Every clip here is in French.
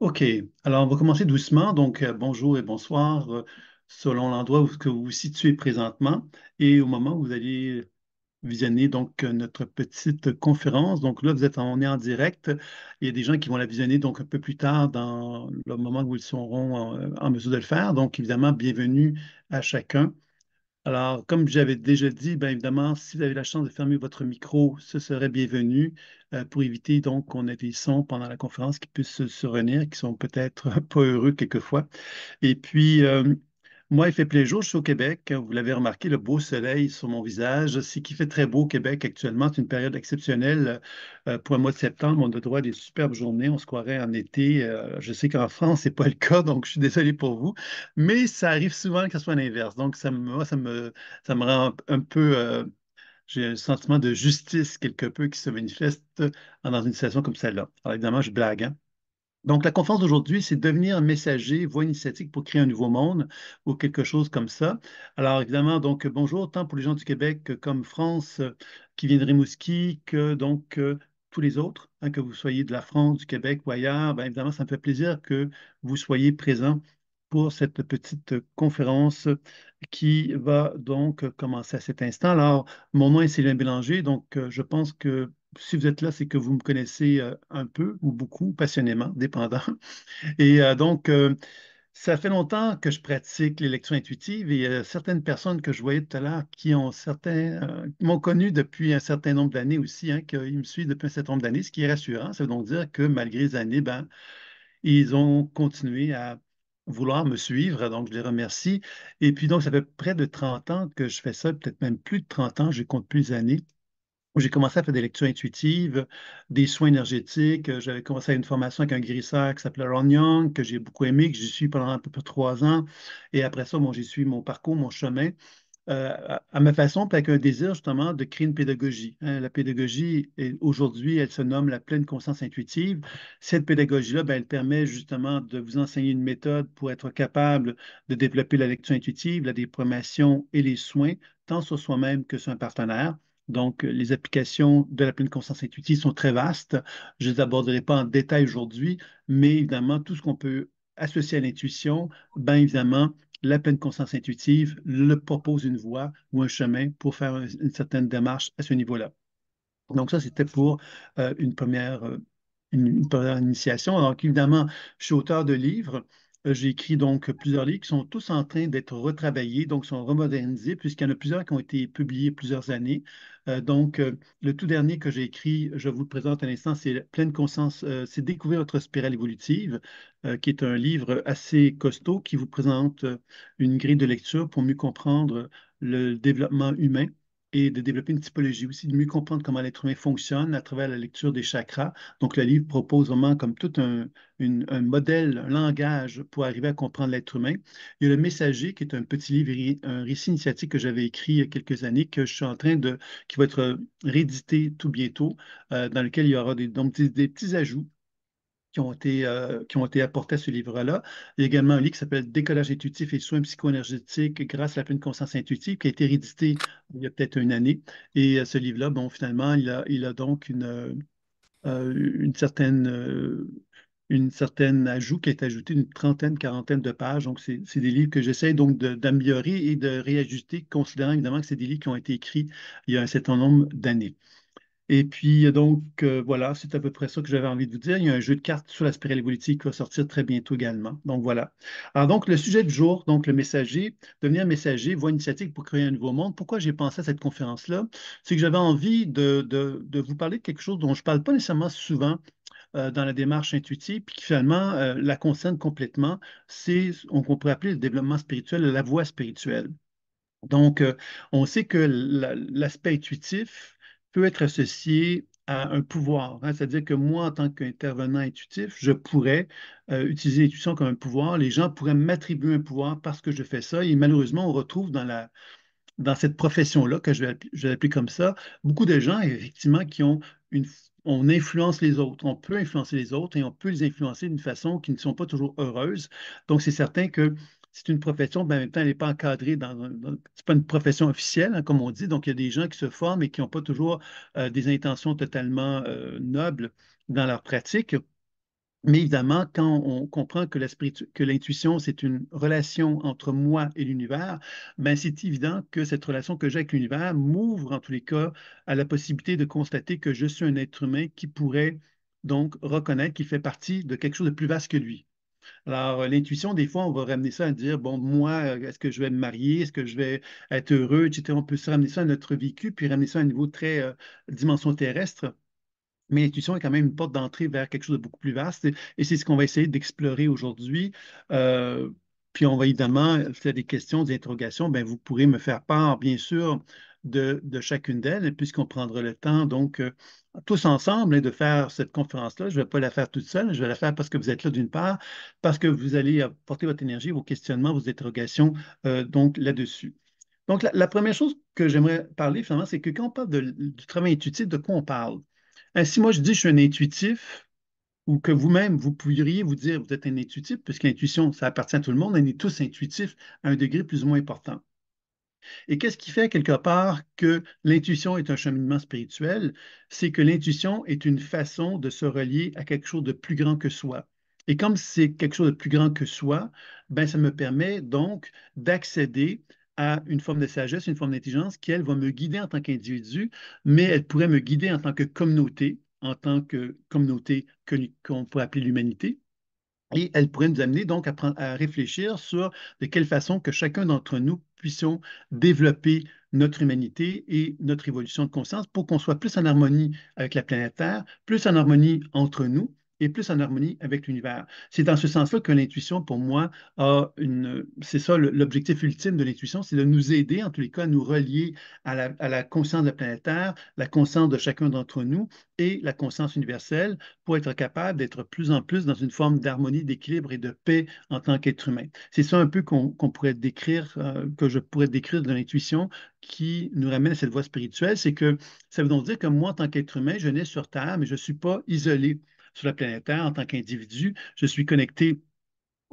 OK. Alors, on va commencer doucement. Donc, euh, bonjour et bonsoir euh, selon l'endroit où que vous vous situez présentement et au moment où vous allez visionner donc euh, notre petite conférence. Donc là, vous êtes en, on est en direct. Il y a des gens qui vont la visionner donc un peu plus tard dans le moment où ils seront en mesure de le faire. Donc, évidemment, bienvenue à chacun. Alors, comme j'avais déjà dit, bien évidemment, si vous avez la chance de fermer votre micro, ce serait bienvenu euh, pour éviter donc qu'on ait des sons pendant la conférence qui puissent se, survenir, qui sont peut-être pas heureux quelquefois. Et puis, euh, moi, il fait plein jour, je suis au Québec. Vous l'avez remarqué, le beau soleil sur mon visage. C'est qui fait très beau au Québec actuellement. C'est une période exceptionnelle euh, pour un mois de septembre. On a droit à des superbes journées. On se croirait en été. Euh, je sais qu'en France, ce n'est pas le cas, donc je suis désolé pour vous. Mais ça arrive souvent que ce soit l'inverse. Donc, ça me, ça me, ça me rend un peu. Euh, j'ai un sentiment de justice quelque peu qui se manifeste dans une situation comme celle-là. Alors, évidemment, je blague. Hein. Donc, la conférence d'aujourd'hui, c'est devenir un messager, voix initiatique pour créer un nouveau monde ou quelque chose comme ça. Alors, évidemment, donc, bonjour, tant pour les gens du Québec comme France, euh, qui viennent de Rimouski, que donc euh, tous les autres, hein, que vous soyez de la France, du Québec ou ailleurs. Bien, évidemment, ça me fait plaisir que vous soyez présents pour cette petite conférence qui va donc commencer à cet instant. Alors, mon nom est Céline Bélanger, donc euh, je pense que si vous êtes là, c'est que vous me connaissez euh, un peu ou beaucoup, passionnément, dépendant. Et euh, donc, euh, ça fait longtemps que je pratique l'élection intuitive. et certaines personnes que je voyais tout à l'heure qui ont certains, m'ont connu depuis un certain nombre d'années aussi, hein, qu'ils me suivent depuis un certain nombre d'années, ce qui est rassurant. Ça veut donc dire que malgré les années, ben, ils ont continué à vouloir me suivre, donc je les remercie. Et puis donc, ça fait près de 30 ans que je fais ça, peut-être même plus de 30 ans, je compte plus d'années. années j'ai commencé à faire des lectures intuitives, des soins énergétiques. Euh, j'avais commencé une formation avec un guérisseur qui s'appelait Ron Young, que j'ai beaucoup aimé, que j'y suis pendant un peu plus trois ans. Et après ça, bon, j'y suis, mon parcours, mon chemin. Euh, à ma façon, puis avec un désir justement de créer une pédagogie. Hein. la pédagogie, aujourd'hui, elle se nomme la pleine conscience intuitive. Cette pédagogie-là, ben, elle permet justement de vous enseigner une méthode pour être capable de développer la lecture intuitive, la déprimation et les soins, tant sur soi-même que sur un partenaire. Donc, les applications de la pleine conscience intuitive sont très vastes. Je ne les aborderai pas en détail aujourd'hui, mais évidemment, tout ce qu'on peut associer à l'intuition, bien évidemment, la pleine conscience intuitive le propose une voie ou un chemin pour faire une certaine démarche à ce niveau-là. Donc, ça, c'était pour euh, une première. Euh, une, première initiation. Alors évidemment, je suis auteur de livres euh, j'ai écrit donc plusieurs livres qui sont tous en train d'être retravaillés, donc sont remodernisés, puisqu'il y en a plusieurs qui ont été publiés plusieurs années. Euh, donc, euh, le tout dernier que j'ai écrit, je vous le présente à l'instant, c'est Pleine conscience, c'est Découvrir votre spirale évolutive, qui est un livre assez costaud qui vous présente une grille de lecture pour mieux comprendre le développement humain et de développer une typologie aussi, de mieux comprendre comment l'être humain fonctionne à travers la lecture des chakras. Donc, le livre propose vraiment comme tout un, modèle, un langage pour arriver à comprendre l'être humain. Il y a Le Messager, qui est un petit livre, un récit initiatique que j'avais écrit il y a quelques années, que je suis en train de, qui va être réédité tout bientôt, euh, dans lequel il y aura des petits ajouts qui ont été, euh, qui ont été apportés à ce livre-là. Il y a également un livre qui s'appelle Décollage intuitif et soins psychoénergétiques grâce à la pleine conscience intuitive, qui a été réédité il y a peut-être une année. Et euh, ce livre-là, bon, finalement, il a, il a donc une, euh, une certaine. une certaine ajout qui est ajoutée, une trentaine, quarantaine de pages. Donc, c'est des livres que j'essaie donc d'améliorer et de réajuster, considérant évidemment que c'est des livres qui ont été écrits il y a un certain nombre d'années. Et puis, donc, euh, voilà, c'est à peu près ça que j'avais envie de vous dire. Il y a un jeu de cartes sur la spirale évolutive qui va sortir très bientôt également. Donc, voilà. Alors, donc, le sujet du jour, donc, le messager, devenir messager, voie initiatique pour créer un nouveau monde. Pourquoi j'ai pensé à cette conférence-là? C'est que j'avais envie de, vous parler de quelque chose dont je ne parle pas nécessairement souvent euh, dans la démarche intuitive, puis qui finalement euh, la concerne complètement. C'est, ce qu'on pourrait appeler le développement spirituel, la voie spirituelle. Donc, on sait que l'aspect intuitif, peut être associé à un pouvoir. Hein. C'est-à-dire que moi, en tant qu'intervenant intuitif, je pourrais euh, utiliser l'intuition comme un pouvoir. Les gens pourraient m'attribuer un pouvoir parce que je fais ça. Et malheureusement, on retrouve dans la, dans cette profession-là, que je vais, l'appeler comme ça, beaucoup de gens, effectivement, qui ont une. On influence les autres, on peut influencer les autres et on peut les influencer d'une façon qui ne sont pas toujours heureuses. Donc, c'est certain que c'est une profession, mais ben, en même temps, elle n'est pas encadrée dans, c'est pas une profession officielle, hein, comme on dit. Donc, il y a des gens qui se forment et qui n'ont pas toujours euh, des intentions totalement euh, nobles dans leur pratique. Mais évidemment, quand on comprend que, que l'intuition, c'est une relation entre moi et l'univers, ben c'est évident que cette relation que j'ai avec l'univers m'ouvre, en tous les cas, à la possibilité de constater que je suis un être humain qui pourrait donc reconnaître qu'il fait partie de quelque chose de plus vaste que lui. Alors, euh, l'intuition, des fois, on va ramener ça à dire, bon, moi, euh, est-ce que je vais me marier, est-ce que je vais être heureux, etc. On peut se ramener ça à notre vécu, puis ramener ça à un niveau très euh, dimension terrestre. Mais l'intuition est quand même une porte d'entrée vers quelque chose de beaucoup plus vaste, et c'est ce qu'on va essayer d'explorer aujourd'hui. puis on va évidemment, faire des questions, des interrogations, bien, vous pourrez me faire part, bien sûr, de, chacune d'elles, puisqu'on prendra le temps, donc, euh, tous ensemble, hein, de faire cette conférence-là. Je ne vais pas la faire toute seule, je vais la faire parce que vous êtes là d'une part, parce que vous allez apporter votre énergie, vos questionnements, vos interrogations, euh, donc, là-dessus. Donc, la, première chose que j'aimerais parler, finalement, c'est que quand on parle du travail intuitif, de quoi on parle? Hein, si moi, je dis je suis un intuitif, ou que vous-même, vous pourriez vous dire, vous êtes un intuitif, puisque l'intuition, ça appartient à tout le monde, on est tous intuitifs à un degré plus ou moins important. Et qu'est-ce qui fait quelque part que l'intuition est un cheminement spirituel? C'est que l'intuition est une façon de se relier à quelque chose de plus grand que soi. Et comme c'est quelque chose de plus grand que soi, ben ça me permet donc d'accéder à une forme de sagesse, une forme d'intelligence qui, elle, va me guider en tant qu'individu, mais elle pourrait me guider en tant que communauté, en tant que communauté qu'on pourrait appeler l'humanité. Et elle pourrait nous amener donc à réfléchir sur de quelle façon que chacun d'entre nous puissions développer notre humanité et notre évolution de conscience pour qu'on soit plus en harmonie avec la planète Terre, plus en harmonie entre nous, et plus en harmonie avec l'univers. C'est dans ce sens-là que l'intuition, pour moi, a une. C'est ça l'objectif ultime de l'intuition, c'est de nous aider, en tous les cas, à nous relier à la, conscience de la planète Terre, la conscience de chacun d'entre nous et la conscience universelle pour être capable d'être plus en plus dans une forme d'harmonie, d'équilibre et de paix en tant qu'être humain. C'est ça un peu qu'on pourrait décrire, euh, que je pourrais décrire de l'intuition qui nous ramène à cette voie spirituelle, c'est que ça veut donc dire que moi, en tant qu'être humain, je nais sur Terre, mais je ne suis pas isolé sur la planète Terre en tant qu'individu. Je suis connecté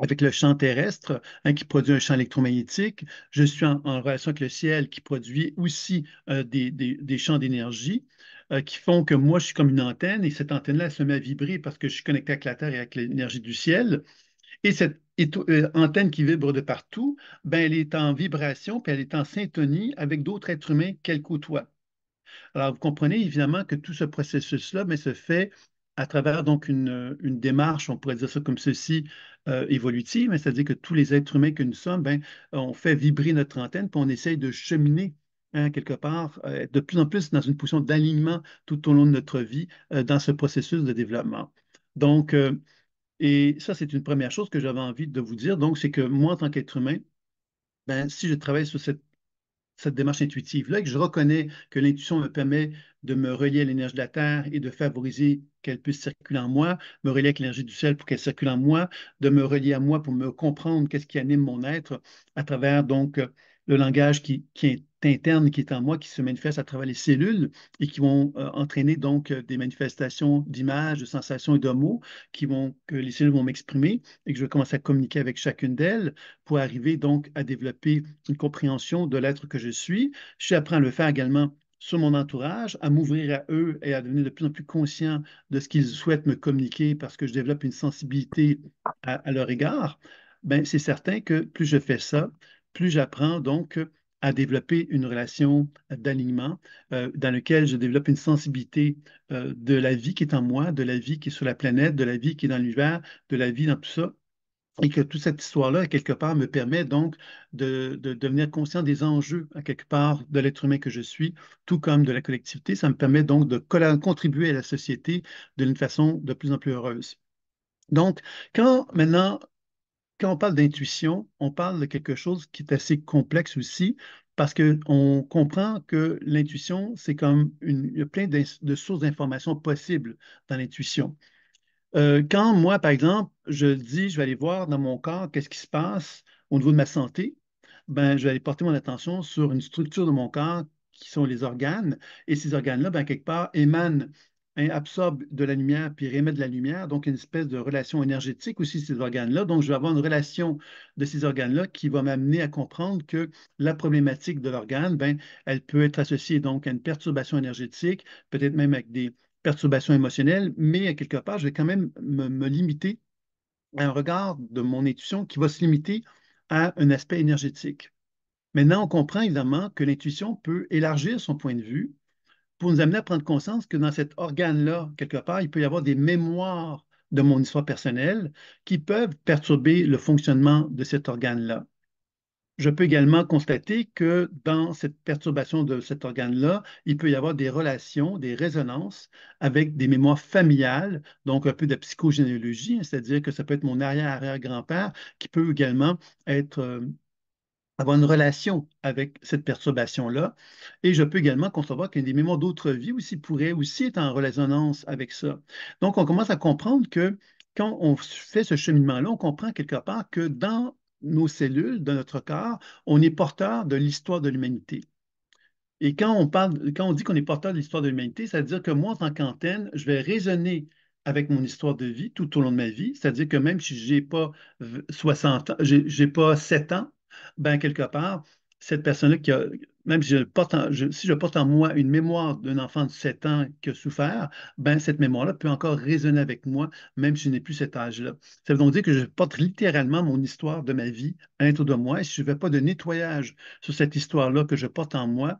avec le champ terrestre hein, qui produit un champ électromagnétique. Je suis en, relation avec le ciel qui produit aussi euh, des, champs d'énergie euh, qui font que moi, je suis comme une antenne et cette antenne-là se met à vibrer parce que je suis connecté avec la Terre et avec l'énergie du ciel. Et cette euh, antenne qui vibre de partout, ben, elle est en vibration, puis elle est en syntonie avec d'autres êtres humains qu'elle côtoie. Alors, vous comprenez évidemment que tout ce processus-là mais ben, se fait à travers donc une, démarche, on pourrait dire ça comme ceci, euh, évolutive, hein, c'est-à-dire que tous les êtres humains que nous sommes, ben, on fait vibrer notre antenne, puis on essaye de cheminer hein, quelque part, euh, de plus en plus dans une position d'alignement tout au long de notre vie euh, dans ce processus de développement. Donc, et ça, c'est une première chose que j'avais envie de vous dire. Donc, c'est que moi, en tant qu'être humain, ben, si je travaille sur cette, cette démarche intuitive-là, que je reconnais que l'intuition me permet de me relier à l'énergie de la Terre et de favoriser qu'elle puisse circuler en moi, me relier avec l'énergie du ciel pour qu'elle circule en moi, de me relier à moi pour me comprendre qu'est-ce qui anime mon être à travers donc euh, le langage qui, est interne, qui est en moi, qui se manifeste à travers les cellules et qui vont euh, entraîner donc euh, des manifestations d'images, de sensations et de mots qui vont, que les cellules vont m'exprimer et que je vais commencer à communiquer avec chacune d'elles pour arriver donc à développer une compréhension de l'être que je suis. Je appris à le faire également sur mon entourage, à m'ouvrir à eux et à devenir de plus en plus conscient de ce qu'ils souhaitent me communiquer parce que je développe une sensibilité à, leur égard, ben, c'est certain que plus je fais ça, plus j'apprends donc à développer une relation d'alignement euh, dans laquelle je développe une sensibilité euh, de la vie qui est en moi, de la vie qui est sur la planète, de la vie qui est dans l'univers, de la vie dans tout ça, et que toute cette histoire-là, quelque part, me permet donc de, de, devenir conscient des enjeux, à hein, quelque part, de l'être humain que je suis, tout comme de la collectivité. Ça me permet donc de contribuer à la société d'une façon de plus en plus heureuse. Donc, quand maintenant, quand on parle d'intuition, on parle de quelque chose qui est assez complexe aussi, parce qu'on comprend que l'intuition, c'est comme une, il y a plein de sources d'informations possibles dans l'intuition. Euh, quand moi, par exemple, je dis, je vais aller voir dans mon corps qu'est-ce qui se passe au niveau de ma santé, ben, je vais aller porter mon attention sur une structure de mon corps qui sont les organes. Et ces organes-là, ben, quelque part, émanent, hein, absorbent de la lumière puis rémettent de la lumière. Donc, une espèce de relation énergétique aussi, ces organes-là. Donc, je vais avoir une relation de ces organes-là qui va m'amener à comprendre que la problématique de l'organe, ben, elle peut être associée donc à une perturbation énergétique, peut-être même avec des perturbation émotionnelle, mais à quelque part, je vais quand même me, me, limiter à un regard de mon intuition qui va se limiter à un aspect énergétique. Maintenant, on comprend évidemment que l'intuition peut élargir son point de vue pour nous amener à prendre conscience que dans cet organe-là, quelque part, il peut y avoir des mémoires de mon histoire personnelle qui peuvent perturber le fonctionnement de cet organe-là. Je peux également constater que dans cette perturbation de cet organe-là, il peut y avoir des relations, des résonances avec des mémoires familiales, donc un peu de psychogénéalogie, hein, c'est-à-dire que ça peut être mon arrière-arrière-grand-père qui peut également être, euh, avoir une relation avec cette perturbation-là. Et je peux également concevoir qu'il y a des mémoires d'autres vies aussi pourraient aussi être en résonance avec ça. Donc, on commence à comprendre que quand on fait ce cheminement-là, on comprend quelque part que dans nos cellules, de notre corps, on est porteur de l'histoire de l'humanité. Et quand on, parle, quand on dit qu'on est porteur de l'histoire de l'humanité, ça veut dire que moi, en tant qu'antenne, je vais raisonner avec mon histoire de vie tout au long de ma vie, c'est-à-dire que même si je n'ai pas 60 ans, j'ai, pas 7 ans, ben quelque part, cette personne-là qui a même si je, porte en, moi une mémoire d'un enfant de 7 ans qui a souffert, ben, cette mémoire-là peut encore résonner avec moi, même si je n'ai plus cet âge-là. Ça veut donc dire que je porte littéralement mon histoire de ma vie à de moi. Et si je ne fais pas de nettoyage sur cette histoire-là que je porte en moi,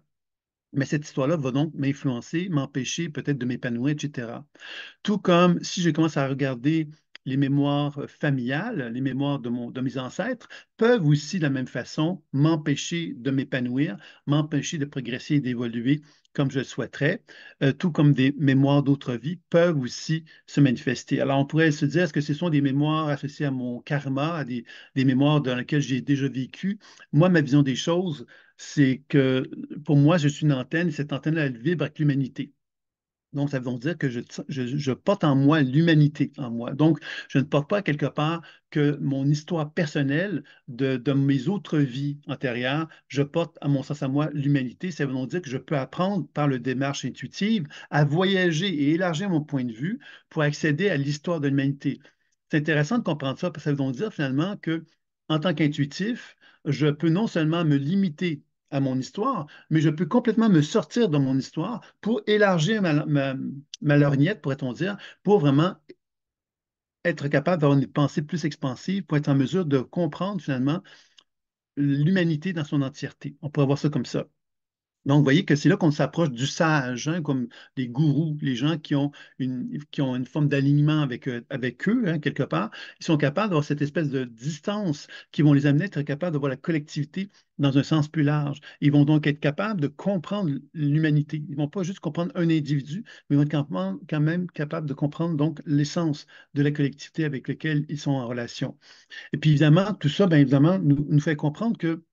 mais cette histoire-là va donc m'influencer, m'empêcher peut-être de m'épanouir, etc. Tout comme si je commence à regarder les mémoires familiales, les mémoires de, mes ancêtres, peuvent aussi de la même façon m'empêcher de m'épanouir, m'empêcher de progresser et d'évoluer comme je le souhaiterais, euh, tout comme des mémoires d'autres vies peuvent aussi se manifester. Alors, on pourrait se dire, est-ce que ce sont des mémoires associées à mon karma, à des, mémoires dans lesquelles j'ai déjà vécu? Moi, ma vision des choses, c'est que pour moi, je suis une antenne, et cette antenne, elle vibre avec l'humanité. Donc, ça veut dire que je, porte en moi l'humanité en moi. Donc, je ne porte pas quelque part que mon histoire personnelle de, mes autres vies antérieures, je porte à mon sens à moi l'humanité. Ça veut dire que je peux apprendre par le démarche intuitive à voyager et élargir mon point de vue pour accéder à l'histoire de l'humanité. C'est intéressant de comprendre ça parce que ça veut donc dire finalement que, en tant qu'intuitif, je peux non seulement me limiter à mon histoire, mais je peux complètement me sortir de mon histoire pour élargir ma, lorgnette, pourrait-on dire, pour vraiment être capable d'avoir une pensée plus expansive, pour être en mesure de comprendre finalement l'humanité dans son entièreté. On pourrait voir ça comme ça. Donc, vous voyez que c'est là qu'on s'approche du sage, hein, comme des gourous, les gens qui ont une, qui ont une forme d'alignement avec, euh, avec eux, hein, quelque part. Ils sont capables d'avoir cette espèce de distance qui vont les amener à être capables de voir la collectivité dans un sens plus large. Ils vont donc être capables de comprendre l'humanité. Ils ne vont pas juste comprendre un individu, mais ils vont être quand même capables de comprendre donc l'essence de la collectivité avec laquelle ils sont en relation. Et puis évidemment, tout ça, bien évidemment, nous fait comprendre que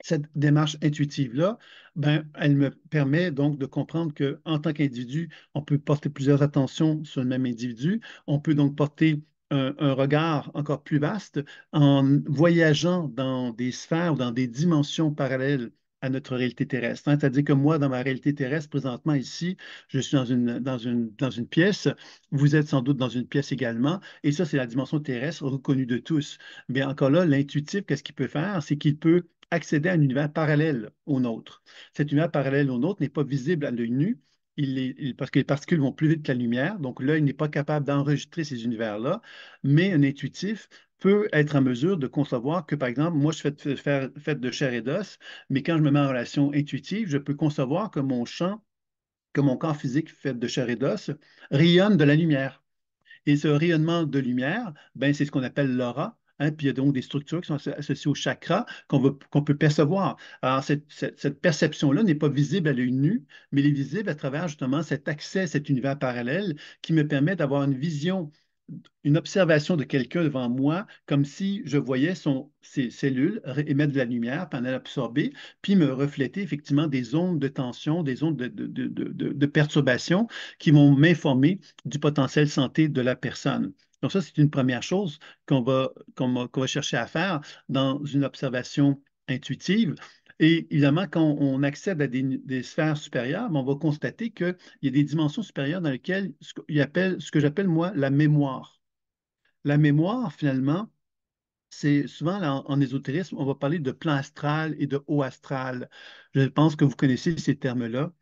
cette démarche intuitive-là, ben, elle me permet donc de comprendre qu'en tant qu'individu, on peut porter plusieurs attentions sur le même individu. On peut donc porter un, regard encore plus vaste en voyageant dans des sphères ou dans des dimensions parallèles à notre réalité terrestre. Hein. C'est-à-dire que moi, dans ma réalité terrestre, présentement ici, je suis dans une, dans, une, dans une pièce, vous êtes sans doute dans une pièce également, et ça, c'est la dimension terrestre reconnue de tous. Mais encore là, l'intuitif, qu'est-ce qu'il peut faire? C'est qu'il peut accéder à un univers parallèle au nôtre. Cet univers parallèle au nôtre n'est pas visible à l'œil nu, parce que les particules vont plus vite que la lumière, donc l'œil n'est pas capable d'enregistrer ces univers-là, mais un intuitif peut être en mesure de concevoir que, par exemple, moi, je suis fait, de chair et d'os, mais quand je me mets en relation intuitive, je peux concevoir que mon champ, que mon corps physique fait de chair et d'os, rayonne de la lumière. Et ce rayonnement de lumière, ben, c'est ce qu'on appelle l'aura, Hein, puis il y a donc des structures qui sont associées au chakra qu'on peut percevoir. Alors, cette, perception-là n'est pas visible à l'œil nu, mais elle est visible à travers justement cet accès cet univers parallèle qui me permet d'avoir une vision une observation de quelqu'un devant moi, comme si je voyais son, ses cellules émettre de la lumière, puis en absorber, puis me refléter effectivement des ondes de tension, des ondes de, de perturbation qui vont m'informer du potentiel santé de la personne. Donc ça, c'est une première chose qu'on va, va chercher à faire dans une observation intuitive. Et évidemment, quand on accède à des, sphères supérieures, ben, on va constater qu'il y a des dimensions supérieures dans lesquelles ce, y appelle, ce que j'appelle, moi, la mémoire. La mémoire, finalement, c'est souvent en, ésotérisme, on va parler de plan astral et de haut astral. Je pense que vous connaissez ces termes-là.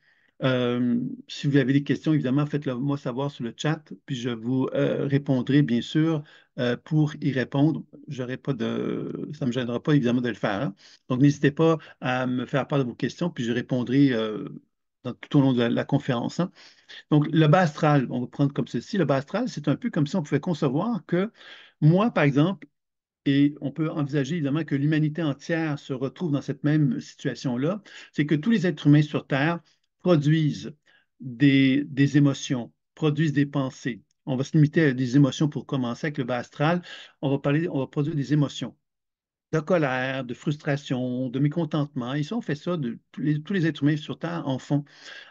Euh, si vous avez des questions, évidemment, faites-le moi savoir sur le chat, puis je vous euh, répondrai, bien sûr, euh, pour y répondre. pas de, ça ne me gênera pas, évidemment, de le faire. Hein. Donc, n'hésitez pas à me faire part de vos questions, puis je répondrai tout au long de la, conférence. Hein. Donc, le bas astral, on va prendre comme ceci. Le bas astral, c'est un peu comme si on pouvait concevoir que moi, par exemple, et on peut envisager évidemment que l'humanité entière se retrouve dans cette même situation-là, c'est que tous les êtres humains sur Terre produisent des, émotions, produisent des pensées. On va se limiter à des émotions pour commencer avec le bas astral. On va, parler, on va produire des émotions de colère, de frustration, de mécontentement. Ils ont fait ça, de, tous, les, êtres humains sur Terre en font.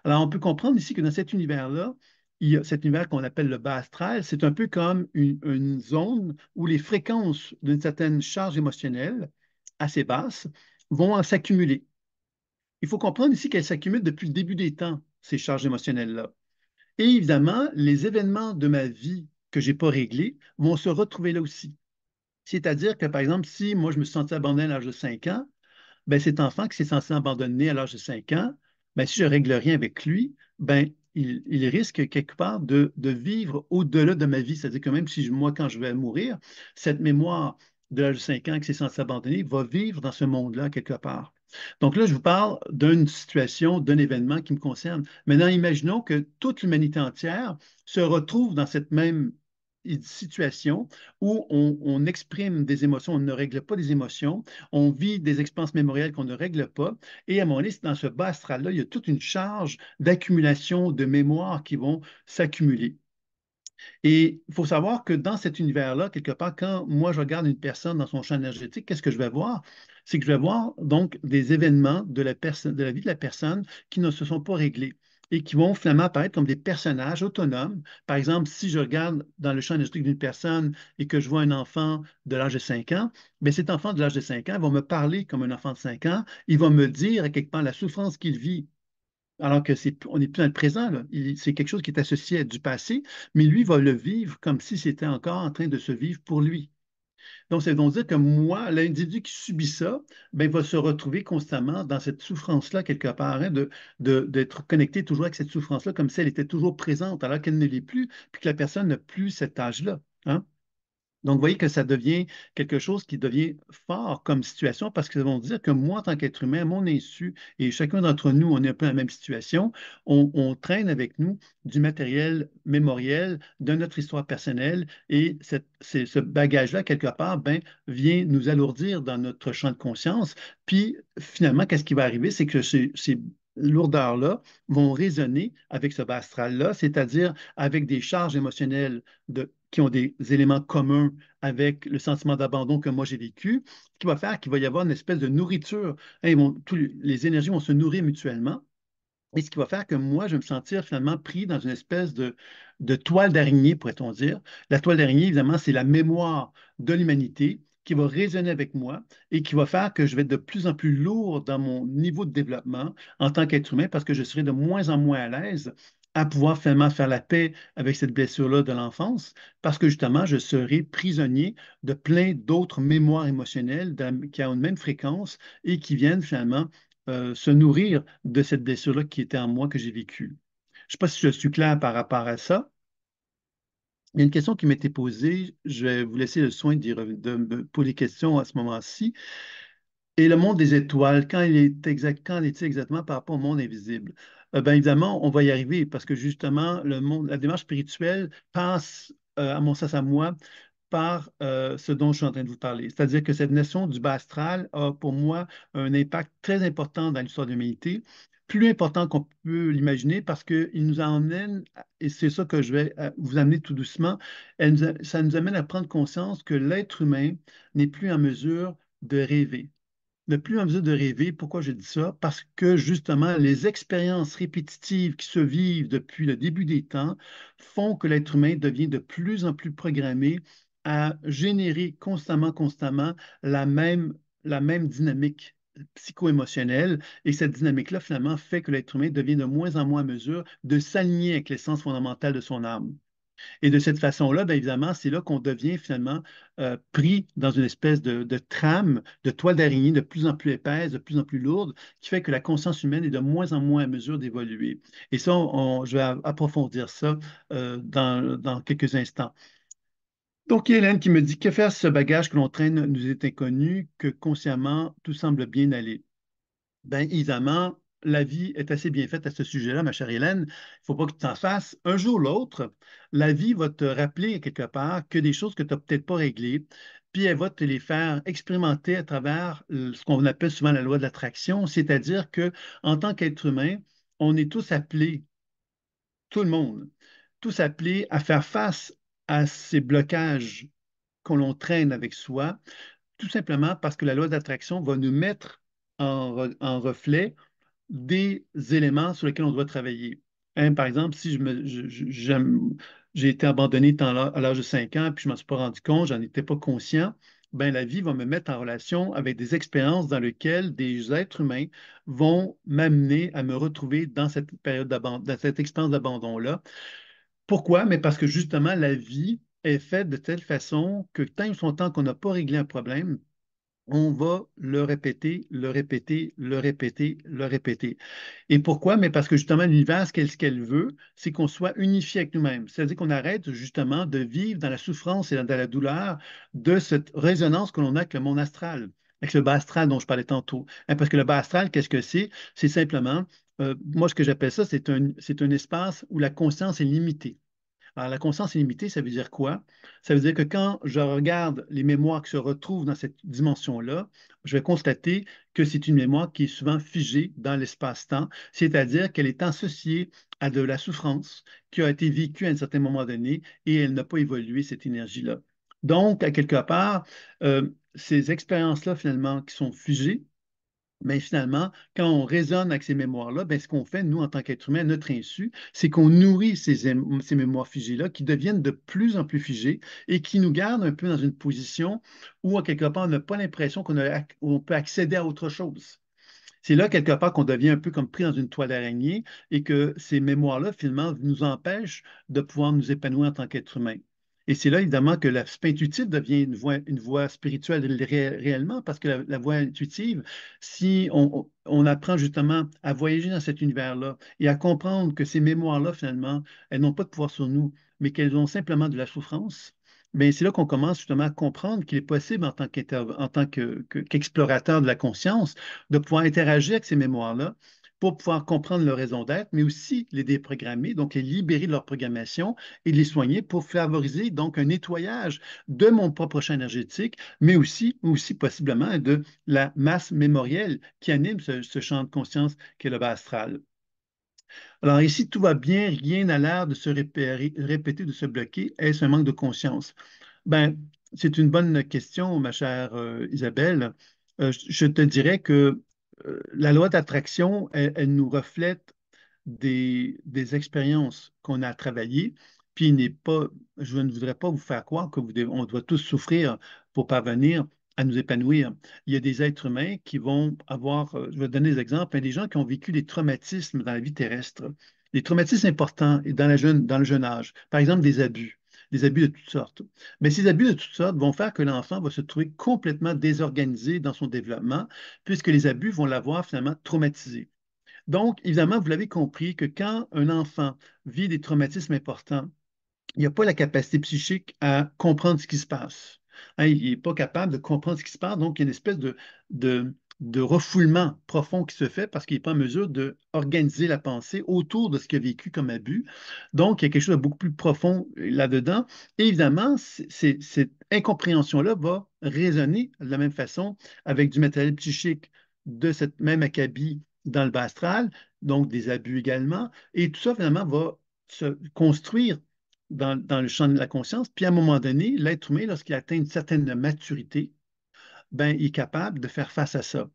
Alors, on peut comprendre ici que dans cet univers-là, il y a cet univers qu'on appelle le bas astral, c'est un peu comme une zone où les fréquences d'une certaine charge émotionnelle assez basse vont s'accumuler il faut comprendre ici qu'elles s'accumulent depuis le début des temps, ces charges émotionnelles-là. Et évidemment, les événements de ma vie que je n'ai pas réglés vont se retrouver là aussi. C'est-à-dire que, par exemple, si moi, je me suis senti abandonné à l'âge de 5 ans, ben, cet enfant qui s'est senti abandonné à l'âge de 5 ans, ben, si je ne règle rien avec lui, ben, il, risque quelque part de, vivre au-delà de ma vie. C'est-à-dire que même si moi, quand je vais mourir, cette mémoire de l'âge de 5 ans qui s'est senti abandonné va vivre dans ce monde-là quelque part. Donc là, je vous parle d'une situation, d'un événement qui me concerne. Maintenant, imaginons que toute l'humanité entière se retrouve dans cette même situation où on, exprime des émotions, on ne règle pas des émotions, on vit des expériences mémorielles qu'on ne règle pas, et à mon avis, dans ce bas astral-là, il y a toute une charge d'accumulation de mémoires qui vont s'accumuler. Et il faut savoir que dans cet univers-là, quelque part, quand moi je regarde une personne dans son champ énergétique, qu'est-ce que je vais voir? c'est que je vais voir donc des événements de la, de la vie de la personne qui ne se sont pas réglés et qui vont finalement apparaître comme des personnages autonomes. Par exemple, si je regarde dans le champ énergétique d'une personne et que je vois un enfant de l'âge de 5 ans, mais ben, cet enfant de l'âge de 5 ans va me parler comme un enfant de 5 ans, il va me dire à quelque part la souffrance qu'il vit. Alors que on n'est plus dans le présent, c'est quelque chose qui est associé à du passé, mais lui va le vivre comme si c'était encore en train de se vivre pour lui. Donc, c'est donc dire que moi, l'individu qui subit ça, ben, va se retrouver constamment dans cette souffrance-là, quelque part, hein, d'être connecté toujours avec cette souffrance-là, comme si elle était toujours présente, alors qu'elle ne l'est plus, puis que la personne n'a plus cet âge-là. Hein. Donc, vous voyez que ça devient quelque chose qui devient fort comme situation parce que nous vont dire que moi, en tant qu'être humain, mon insu et chacun d'entre nous, on est un peu dans la même situation. On, traîne avec nous du matériel mémoriel de notre histoire personnelle et ce bagage-là, quelque part, ben, vient nous alourdir dans notre champ de conscience. Puis, finalement, qu'est-ce qui va arriver? C'est que c'est lourdeur-là vont résonner avec ce bas astral-là, c'est-à-dire avec des charges émotionnelles de, qui ont des éléments communs avec le sentiment d'abandon que moi j'ai vécu, ce qui va faire qu'il va y avoir une espèce de nourriture. Hein, les, énergies vont se nourrir mutuellement. Et ce qui va faire que moi, je vais me sentir finalement pris dans une espèce de, de toile d'araignée, pourrait-on dire. La toile d'araignée, évidemment, c'est la mémoire de l'humanité qui va résonner avec moi et qui va faire que je vais être de plus en plus lourd dans mon niveau de développement en tant qu'être humain parce que je serai de moins en moins à l'aise à pouvoir finalement faire la paix avec cette blessure-là de l'enfance, parce que justement, je serai prisonnier de plein d'autres mémoires émotionnelles qui ont une même fréquence et qui viennent finalement euh, se nourrir de cette blessure-là qui était en moi que j'ai vécue. Je ne sais pas si je suis clair par rapport à ça. Il y a une question qui m'était posée. Je vais vous laisser le soin de, de, poser les questions à ce moment-ci. Et le monde des étoiles, quand il est il exactement par rapport au monde invisible? Euh, ben, évidemment, on va y arriver parce que justement, le monde, la démarche spirituelle passe, euh, à mon sens à moi, par euh, ce dont je suis en train de vous parler. C'est-à-dire que cette notion du bas astral a pour moi un impact très important dans l'histoire de l'humanité plus important qu'on peut l'imaginer parce qu'il nous emmène, et c'est ça que je vais euh, vous amener tout doucement, ça nous amène à prendre conscience que l'être humain n'est plus en mesure de rêver. Ne plus en mesure de rêver. Pourquoi je dis ça? Parce que justement, les expériences répétitives qui se vivent depuis le début des temps font que l'être humain devient de plus en plus programmé à générer constamment, constamment la même, la même dynamique psycho-émotionnelle. Et cette dynamique-là, finalement, fait que l'être humain devient de moins en moins à mesure de s'aligner avec l'essence fondamentale de son âme. Et de cette façon-là, bien évidemment, c'est là qu'on devient finalement euh, pris dans une espèce de, trame, de toile d'araignée de plus en plus épaisse, de plus en plus lourde, qui fait que la conscience humaine est de moins en moins à mesure d'évoluer. Et ça, je vais approfondir ça euh, dans quelques instants. Donc, Hélène qui me dit que faire ce bagage que l'on traîne nous est inconnu, que consciemment tout semble bien aller. Ben, évidemment, la vie est assez bien faite à ce sujet-là, ma chère Hélène. Il ne faut pas que tu t'en fasses. Un jour ou l'autre, la vie va te rappeler quelque part que des choses que tu n'as peut-être pas réglées, puis elle va te les faire expérimenter à travers ce qu'on appelle souvent la loi de l'attraction, c'est-à-dire que en tant qu'être humain, on est tous appelés, tout le monde, tous appelés à faire face à ces blocages que l'on traîne avec soi, tout simplement parce que la loi d'attraction va nous mettre en, reflet des éléments sur lesquels on doit travailler. Hein, par exemple, si j'ai été abandonné à l'âge de 5 ans, puis je ne m'en suis pas rendu compte, j'en étais pas conscient, ben, la vie va me mettre en relation avec des expériences dans lesquelles des êtres humains vont m'amener à me retrouver dans cette période dans cette expérience d'abandon-là. Pourquoi? Mais parce que justement, la vie est faite de telle façon que tant son temps qu'on n'a pas réglé un problème, on va le répéter, le répéter, le répéter, le répéter. Et pourquoi? Mais parce que justement, l'univers, ce qu'elle veut, c'est qu'on soit unifié avec nous-mêmes. C'est-à-dire qu'on arrête justement de vivre dans la souffrance et dans la douleur de cette résonance que l'on a avec le monde astral avec le bas astral dont je parlais tantôt. Hein, parce que le bas astral, qu'est-ce que c'est? C'est simplement euh, moi, ce que j'appelle ça, c'est un, espace où la conscience est limitée. Alors, la conscience est limitée, ça veut dire quoi? Ça veut dire que quand je regarde les mémoires qui se retrouvent dans cette dimension-là, je vais constater que c'est une mémoire qui est souvent figée dans l'espace-temps, c'est-à-dire qu'elle est associée à de la souffrance qui a été vécue à un certain moment donné et elle n'a pas évolué, cette énergie-là. Donc, à quelque part, euh, ces expériences-là, finalement, qui sont figées, mais ben, finalement, quand on résonne avec ces mémoires-là, ben, ce qu'on fait, nous, en tant qu'être humain, notre insu, c'est qu'on nourrit ces, mémoires figées-là qui deviennent de plus en plus figées et qui nous gardent un peu dans une position où, à quelque part, on n'a pas l'impression qu'on peut accéder à autre chose. C'est là, quelque part, qu'on devient un peu comme pris dans une toile d'araignée et que ces mémoires-là, finalement, nous empêchent de pouvoir nous épanouir en tant qu'être humain. Et c'est là, évidemment, que l'aspect intuitive devient une voie, spirituelle réellement, parce que la, voie intuitive, si on, apprend justement à voyager dans cet univers-là et à comprendre que ces mémoires-là, finalement, elles n'ont pas de pouvoir sur nous, mais qu'elles ont simplement de la souffrance, mais ben, c'est là qu'on commence justement à comprendre qu'il est possible en tant qu'explorateur de la conscience de pouvoir interagir avec ces mémoires-là pour pouvoir comprendre leur raison d'être, mais aussi les déprogrammer, donc les libérer de leur programmation et les soigner pour favoriser donc un nettoyage de mon propre champ énergétique, mais aussi, aussi possiblement de la masse mémorielle qui anime ce, champ de conscience qu'est le bas astral. Alors ici, tout va bien, rien n'a l'air de se répéter, de se bloquer. Est-ce un manque de conscience? Ben, c'est une bonne question, ma chère euh, Isabelle. Euh, je te dirais que la loi d'attraction, elle, nous reflète des, expériences qu'on a travaillées, puis n'est pas, je ne voudrais pas vous faire croire que on doit tous souffrir pour parvenir à nous épanouir. Il y a des êtres humains qui vont avoir, euh, je vais donner des exemples, des gens qui ont vécu des traumatismes dans la vie terrestre, des traumatismes importants dans le jeune âge, par exemple des abus, des abus de toutes sortes. Mais ces abus de toutes sortes vont faire que l'enfant va se trouver complètement désorganisé dans son développement, puisque les abus vont l'avoir finalement traumatisé. Donc, évidemment, vous l'avez compris que quand un enfant vit des traumatismes importants, il n'y a pas la capacité psychique à comprendre ce qui se passe. Hein, il n'est pas capable de comprendre ce qui se passe, donc il y a une espèce de de refoulement profond qui se fait parce qu'il n'est pas en mesure d'organiser la pensée autour de ce qu'il a vécu comme abus. Donc, il y a quelque chose de beaucoup plus profond là-dedans. évidemment, cette incompréhension-là va résonner de la même façon avec du matériel psychique de cette même acabit dans le bas astral, donc des abus également. Et tout ça, finalement, va se construire dans, dans le champ de la conscience. Puis, à un moment donné, l'être humain, lorsqu'il atteint une certaine maturité, ben, il est capable de faire face à ça.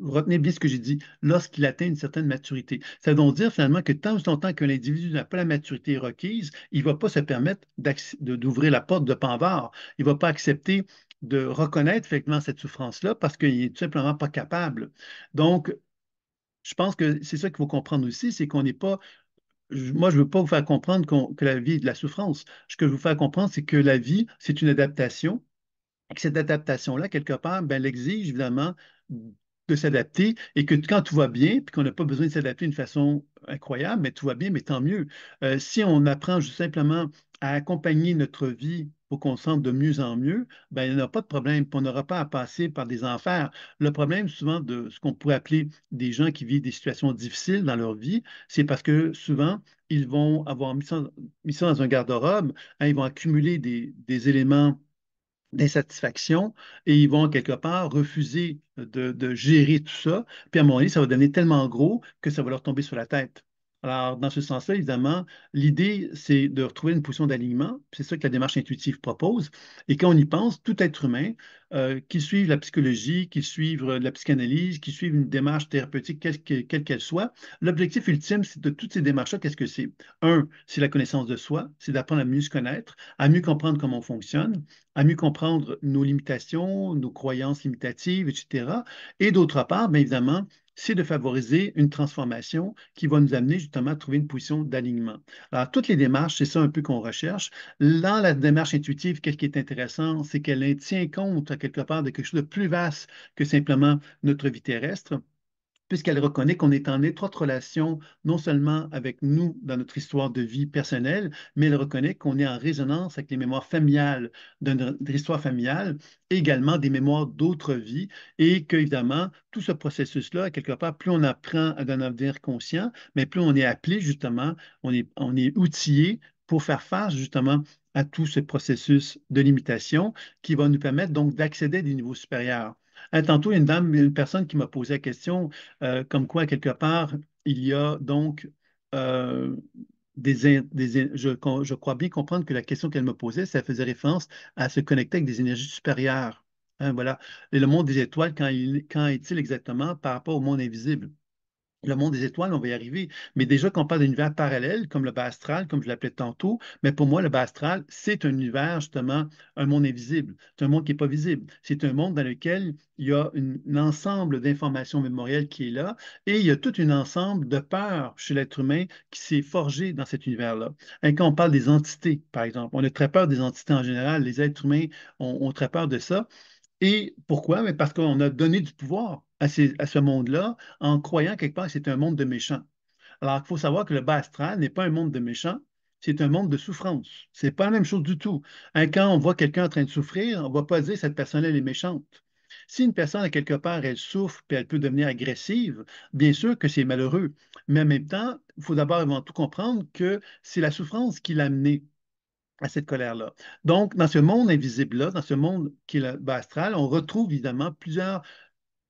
Retenez bien ce que j'ai dit, lorsqu'il atteint une certaine maturité. Ça veut dire finalement que tant ou longtemps qu'un individu n'a pas la maturité requise, il ne va pas se permettre d'ouvrir la porte de Panvard. Il ne va pas accepter de reconnaître effectivement cette souffrance-là parce qu'il n'est tout simplement pas capable. Donc, je pense que c'est ça qu'il faut comprendre aussi, c'est qu'on n'est pas moi, je ne veux pas vous faire comprendre que la vie est de la souffrance. Ce que je veux vous faire comprendre, c'est que la vie, c'est une adaptation cette adaptation-là, quelque part, ben, elle exige évidemment de s'adapter et que quand tout va bien, puis qu'on n'a pas besoin de s'adapter d'une façon incroyable, mais tout va bien, mais tant mieux. Euh, si on apprend juste simplement à accompagner notre vie pour qu'on sente de mieux en mieux, ben, il n'y a pas de problème, on n'aura pas à passer par des enfers. Le problème souvent de ce qu'on pourrait appeler des gens qui vivent des situations difficiles dans leur vie, c'est parce que souvent, ils vont avoir mis ça, dans un garde-robe, hein, ils vont accumuler des, des éléments d'insatisfaction et ils vont quelque part refuser de, gérer tout ça. Puis à un moment donné, ça va devenir tellement gros que ça va leur tomber sur la tête. Alors, dans ce sens-là, évidemment, l'idée, c'est de retrouver une position d'alignement. C'est ça que la démarche intuitive propose. Et quand on y pense, tout être humain, qui euh, qu'il suive la psychologie, qu'il suive euh, la psychanalyse, qu'il suive une démarche thérapeutique, quelle qu'elle soit, l'objectif ultime, c'est de toutes ces démarches-là, qu'est-ce que c'est? Un, c'est la connaissance de soi, c'est d'apprendre à mieux se connaître, à mieux comprendre comment on fonctionne, à mieux comprendre nos limitations, nos croyances limitatives, etc. Et d'autre part, bien évidemment, c'est de favoriser une transformation qui va nous amener justement à trouver une position d'alignement. Alors, toutes les démarches, c'est ça un peu qu'on recherche. Dans la démarche intuitive, qui est intéressant, c'est qu'elle tient compte à quelque part de quelque chose de plus vaste que simplement notre vie terrestre puisqu'elle reconnaît qu'on est en étroite relation non seulement avec nous dans notre histoire de vie personnelle, mais elle reconnaît qu'on est en résonance avec les mémoires familiales de notre histoire familiale également des mémoires d'autres vies et qu'évidemment, tout ce processus-là, quelque part, plus on apprend à en devenir conscient, mais plus on est appelé justement, on est, on est outillé pour faire face justement à tout ce processus de limitation qui va nous permettre donc d'accéder à des niveaux supérieurs tantôt, une dame, une personne qui m'a posé la question, euh, comme quoi, quelque part, il y a donc euh, des, des je, crois bien comprendre que la question qu'elle me posait, ça faisait référence à se connecter avec des énergies supérieures. Hein, voilà. Et le monde des étoiles, quand, quand est-il exactement par rapport au monde invisible? le monde des étoiles, on va y arriver. Mais déjà, quand on parle univers parallèle, comme le bas comme je l'appelais tantôt, mais pour moi, le bas c'est un univers, justement, un monde invisible. C'est un monde qui n'est pas visible. C'est un monde dans lequel il y a une, un ensemble d'informations mémorielles qui est là et il y a tout un ensemble de peurs chez l'être humain qui s'est forgé dans cet univers-là. Hein, quand on parle des entités, par exemple, on a très peur des entités en général. Les êtres humains ont très peur de ça. Et pourquoi? Mais parce qu'on a donné du pouvoir à, ce monde-là en croyant quelque part que c'est un monde de méchants. Alors il faut savoir que le bas astral n'est pas un monde de méchants, c'est un monde de souffrance. C'est pas la même chose du tout. Un hein, quand on voit quelqu'un en train de souffrir, on ne va pas dire cette personne-là est méchante. Si une personne, quelque part, elle souffre et elle peut devenir agressive, bien sûr que c'est malheureux. Mais en même temps, il faut d'abord avant tout comprendre que c'est la souffrance qui l'a amenée à cette colère-là. Donc, dans ce monde invisible-là, dans ce monde qui est le bas ben, astral, on retrouve évidemment plusieurs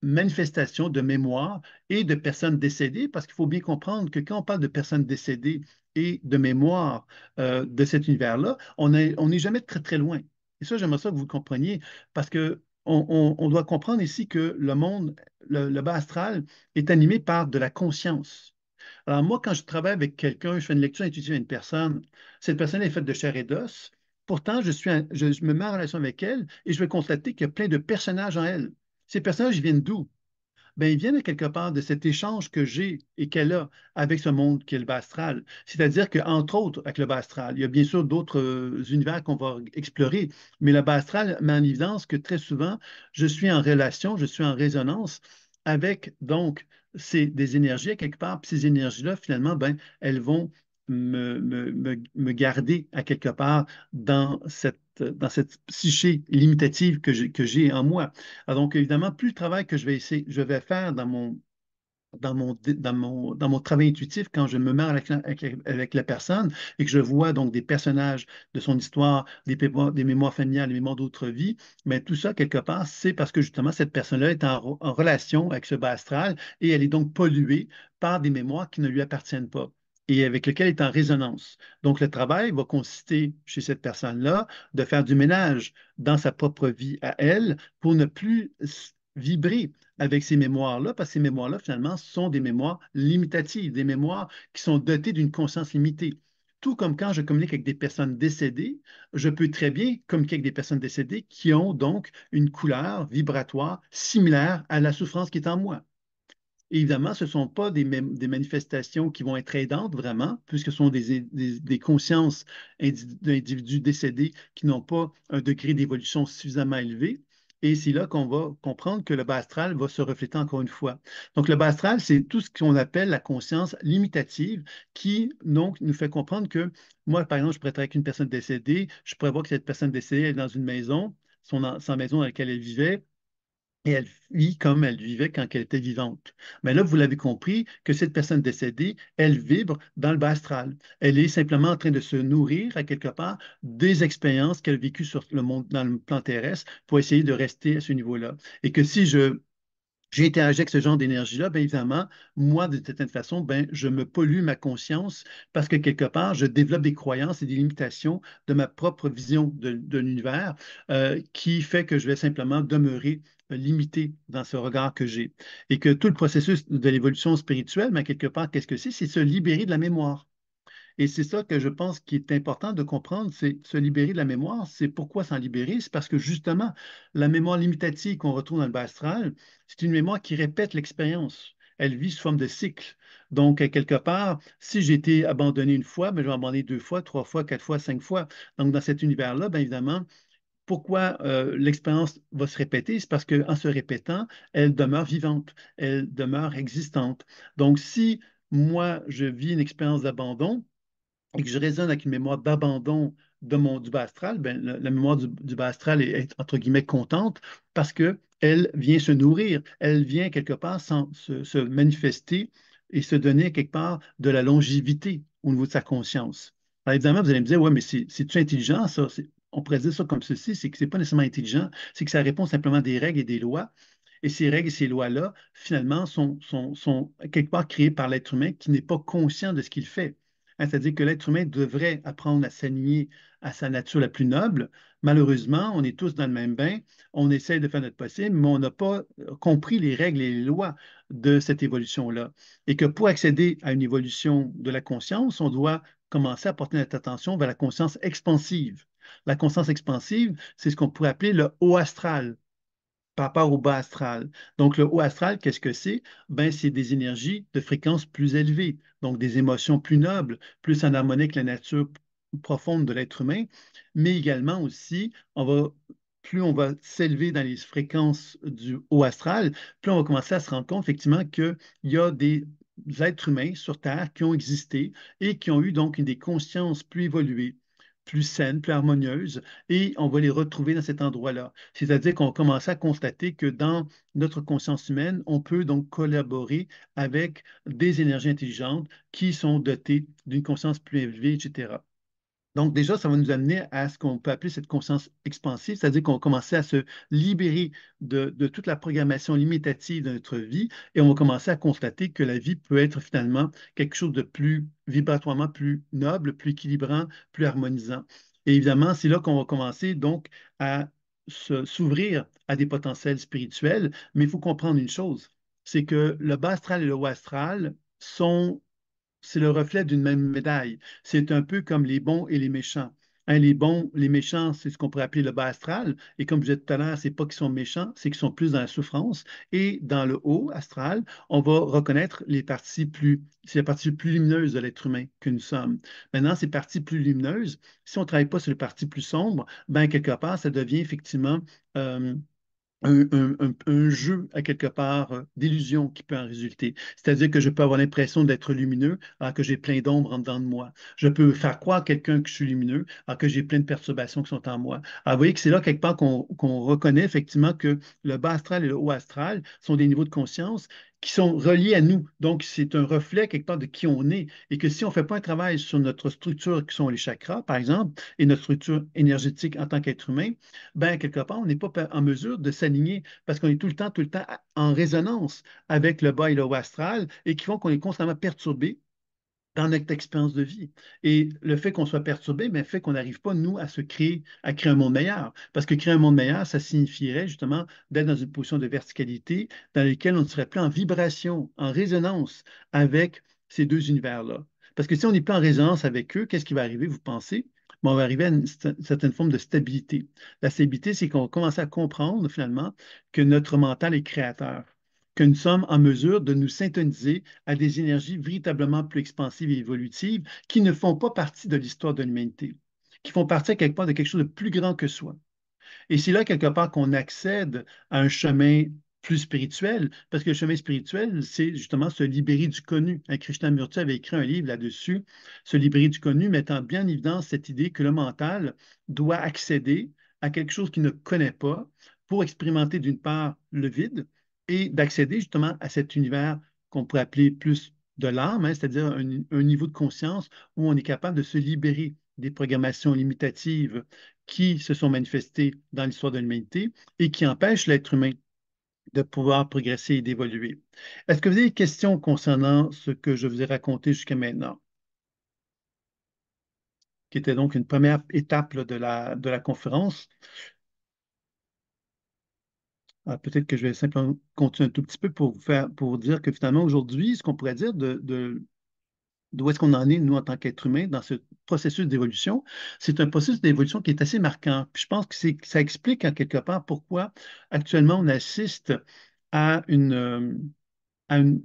manifestations de mémoire et de personnes décédées, parce qu'il faut bien comprendre que quand on parle de personnes décédées et de mémoire euh, de cet univers-là, on n'est jamais très, très loin. Et ça, j'aimerais ça que vous compreniez, parce que on, doit comprendre ici que le monde, le bas astral, est animé par de la conscience. Alors, moi, quand je travaille avec quelqu'un, je fais une lecture intuitive à une personne, cette personne est faite de chair et d'os. Pourtant, je, suis je, me mets en relation avec elle et je vais constater qu'il y a plein de personnages en elle. Ces personnages viennent d'où? Ben, ils viennent quelque part de cet échange que j'ai et qu'elle a avec ce monde qui est le bastral. C'est-à-dire qu'entre autres, avec le bastral, il y a bien sûr d'autres euh, univers qu'on va explorer, mais le bastral astral met en évidence que très souvent, je suis en relation, je suis en résonance avec donc c'est des énergies à quelque part. Puis ces énergies-là, finalement, ben, elles vont me, garder à quelque part dans cette, dans cette psyché limitative que j'ai en moi. donc, évidemment, plus le travail que je vais essayer, je vais faire dans mon dans mon, dans mon, dans mon travail intuitif, quand je me mets avec la, avec, la, personne et que je vois donc des personnages de son histoire, des, mémoires familiales, des mémoires d'autres vies, mais ben, tout ça, quelque part, c'est parce que justement, cette personne-là est en, relation avec ce bas astral et elle est donc polluée par des mémoires qui ne lui appartiennent pas et avec lesquelles elle est en résonance. Donc, le travail va consister chez cette personne-là de faire du ménage dans sa propre vie à elle pour ne plus vibrer avec ces mémoires-là, parce que ces mémoires-là, finalement, sont des mémoires limitatives, des mémoires qui sont dotées d'une conscience limitée. Tout comme quand je communique avec des personnes décédées, je peux très bien communiquer avec des personnes décédées qui ont donc une couleur vibratoire similaire à la souffrance qui est en moi. évidemment, ce ne sont pas des, manifestations qui vont être aidantes vraiment, puisque ce sont des consciences d'individus décédés qui n'ont pas un degré d'évolution suffisamment élevé. Et c'est là qu'on va comprendre que le bas va se refléter encore une fois. Donc, le bas c'est tout ce qu'on appelle la conscience limitative qui, donc, nous fait comprendre que moi, par exemple, je pourrais qu'une personne décédée, je pourrais que cette personne décédée est dans une maison, son, sa maison dans laquelle elle vivait, et elle vit comme elle vivait quand elle était vivante. Mais là, vous l'avez compris, que cette personne décédée, elle vibre dans le bas astral. Elle est simplement en train de se nourrir à quelque part des expériences qu'elle a vécues sur le monde, dans le plan terrestre pour essayer de rester à ce niveau-là. Et que si je j'ai avec ce genre d'énergie-là, bien évidemment, moi, d'une certaine façon, ben, je me pollue ma conscience parce que quelque part, je développe des croyances et des limitations de ma propre vision de, l'univers euh, qui fait que je vais simplement demeurer limité dans ce regard que j'ai. Et que tout le processus de l'évolution spirituelle, mais quelque part, qu'est-ce que c'est? C'est se libérer de la mémoire. Et c'est ça que je pense qu'il est important de comprendre, c'est se libérer de la mémoire. C'est pourquoi s'en libérer? C'est parce que justement, la mémoire limitative qu'on retrouve dans le bas astral, c'est une mémoire qui répète l'expérience. Elle vit sous forme de cycle. Donc, quelque part, si j'ai été abandonné une fois, mais ben, je vais abandonner deux fois, trois fois, quatre fois, cinq fois. Donc, dans cet univers-là, bien évidemment, pourquoi euh, l'expérience va se répéter, c'est parce qu'en se répétant, elle demeure vivante, elle demeure existante. Donc, si moi, je vis une expérience d'abandon et que je résonne avec une mémoire d'abandon de mon, du bas astral, ben, la, mémoire du, bas astral est, entre guillemets contente parce qu'elle vient se nourrir, elle vient quelque part se, manifester et se donner quelque part de la longévité au niveau de sa conscience. Alors évidemment, vous allez me dire, oui, mais c'est-tu intelligent, ça? on pourrait ça comme ceci, c'est que ce n'est pas nécessairement intelligent, c'est que ça répond simplement à des règles et des lois. Et ces règles et ces lois-là, finalement, sont, quelque part créées par l'être humain qui n'est pas conscient de ce qu'il fait. Hein, c'est-à-dire que l'être humain devrait apprendre à s'aligner à sa nature la plus noble. Malheureusement, on est tous dans le même bain, on essaie de faire notre possible, mais on n'a pas euh, compris les règles et les lois de cette évolution-là. Et que pour accéder à une évolution de la conscience, on doit commencer à porter notre attention vers la conscience expansive, la conscience expansive, c'est ce qu'on pourrait appeler le haut astral par rapport au bas astral. Donc, le haut astral, qu'est-ce que c'est? Ben, c'est des énergies de fréquence plus élevées, donc des émotions plus nobles, plus en harmonie avec la nature profonde de l'être humain, mais également aussi, plus on va s'élever dans les fréquences du haut astral, plus on va commencer à se rendre compte effectivement qu'il y a des êtres humains sur Terre qui ont existé et qui ont eu donc des consciences plus évoluées plus saines, plus harmonieuses, et on va les retrouver dans cet endroit-là. C'est-à-dire qu'on commence à constater que dans notre conscience humaine, on peut donc collaborer avec des énergies intelligentes qui sont dotées d'une conscience plus élevée, etc. Donc déjà, ça va nous amener à ce qu'on peut appeler cette conscience expansive, c'est-à-dire qu'on va commencer à se libérer de, toute la programmation limitative de notre vie et on va commencer à constater que la vie peut être finalement quelque chose de plus vibratoirement plus noble, plus équilibrant, plus harmonisant. Et évidemment, c'est là qu'on va commencer donc à s'ouvrir à des potentiels spirituels, mais il faut comprendre une chose, c'est que le bas astral et le haut astral sont c'est le reflet d'une même médaille. C'est un peu comme les bons et les méchants. Hein, les bons, les méchants, c'est ce qu'on pourrait appeler le bas astral. Et comme je disais tout à l'heure, c'est pas qu'ils sont méchants, c'est qu'ils sont plus dans la souffrance. Et dans le haut astral, on va reconnaître les parties plus, c'est la partie plus lumineuse de l'être humain que nous sommes. Maintenant, ces parties plus lumineuses, si on ne travaille pas sur les parties plus sombres, ben quelque part, ça devient effectivement euh, un, jeu à quelque part euh, d'illusion qui peut en résulter. C'est-à-dire que je peux avoir l'impression d'être lumineux alors que j'ai plein d'ombres en dedans de moi. Je peux faire croire à quelqu'un que je suis lumineux alors que j'ai plein de perturbations qui sont en moi. vous voyez que c'est là quelque part qu'on reconnaît effectivement que le bas astral et le haut astral sont des niveaux de conscience qui sont reliés à nous. Donc, c'est un reflet quelque part de qui on est. Et que si on ne fait pas un travail sur notre structure, qui sont les chakras, par exemple, et notre structure énergétique en tant qu'être humain, ben, quelque part, on n'est pas en mesure de s'aligner parce qu'on est tout le temps, tout le temps en résonance avec le bas et le haut astral et qui font qu'on est constamment perturbé dans notre expérience de vie. Et le fait qu'on soit perturbé mais fait qu'on n'arrive pas, nous, à se créer, à créer un monde meilleur. Parce que créer un monde meilleur, ça signifierait justement d'être dans une position de verticalité dans laquelle on ne serait plus en vibration, en résonance avec ces deux univers-là. Parce que si on n'est plus en résonance avec eux, qu'est-ce qui va arriver, vous pensez? on va arriver à une certaine forme de stabilité. La stabilité, c'est qu'on commence à comprendre finalement que notre mental est créateur que nous sommes en mesure de nous syntoniser à des énergies véritablement plus expansives et évolutives qui ne font pas partie de l'histoire de l'humanité, qui font partie à quelque part de quelque chose de plus grand que soi. Et c'est là, quelque part, qu'on accède à un chemin plus spirituel, parce que le chemin spirituel, c'est justement se libérer du connu. Hein, Krishnamurti avait écrit un livre là-dessus, Se libérer du connu, mettant bien en évidence cette idée que le mental doit accéder à quelque chose qu'il ne connaît pas pour expérimenter d'une part le vide, et d'accéder justement à cet univers qu'on pourrait appeler plus de l'âme, hein, c'est-à-dire un, niveau de conscience où on est capable de se libérer des programmations limitatives qui se sont manifestées dans l'histoire de l'humanité et qui empêchent l'être humain de pouvoir progresser et d'évoluer. Est-ce que vous avez des questions concernant ce que je vous ai raconté jusqu'à maintenant? qui était donc une première étape de la conférence. Ah, peut-être que je vais simplement continuer un tout petit peu pour vous faire pour dire que finalement aujourd'hui, ce qu'on pourrait dire de, d'où est-ce qu'on en est, nous, en tant qu'êtres humains, dans ce processus d'évolution. C'est un processus d'évolution qui est assez marquant. je pense que, ça explique en quelque part pourquoi actuellement on assiste à une, euh,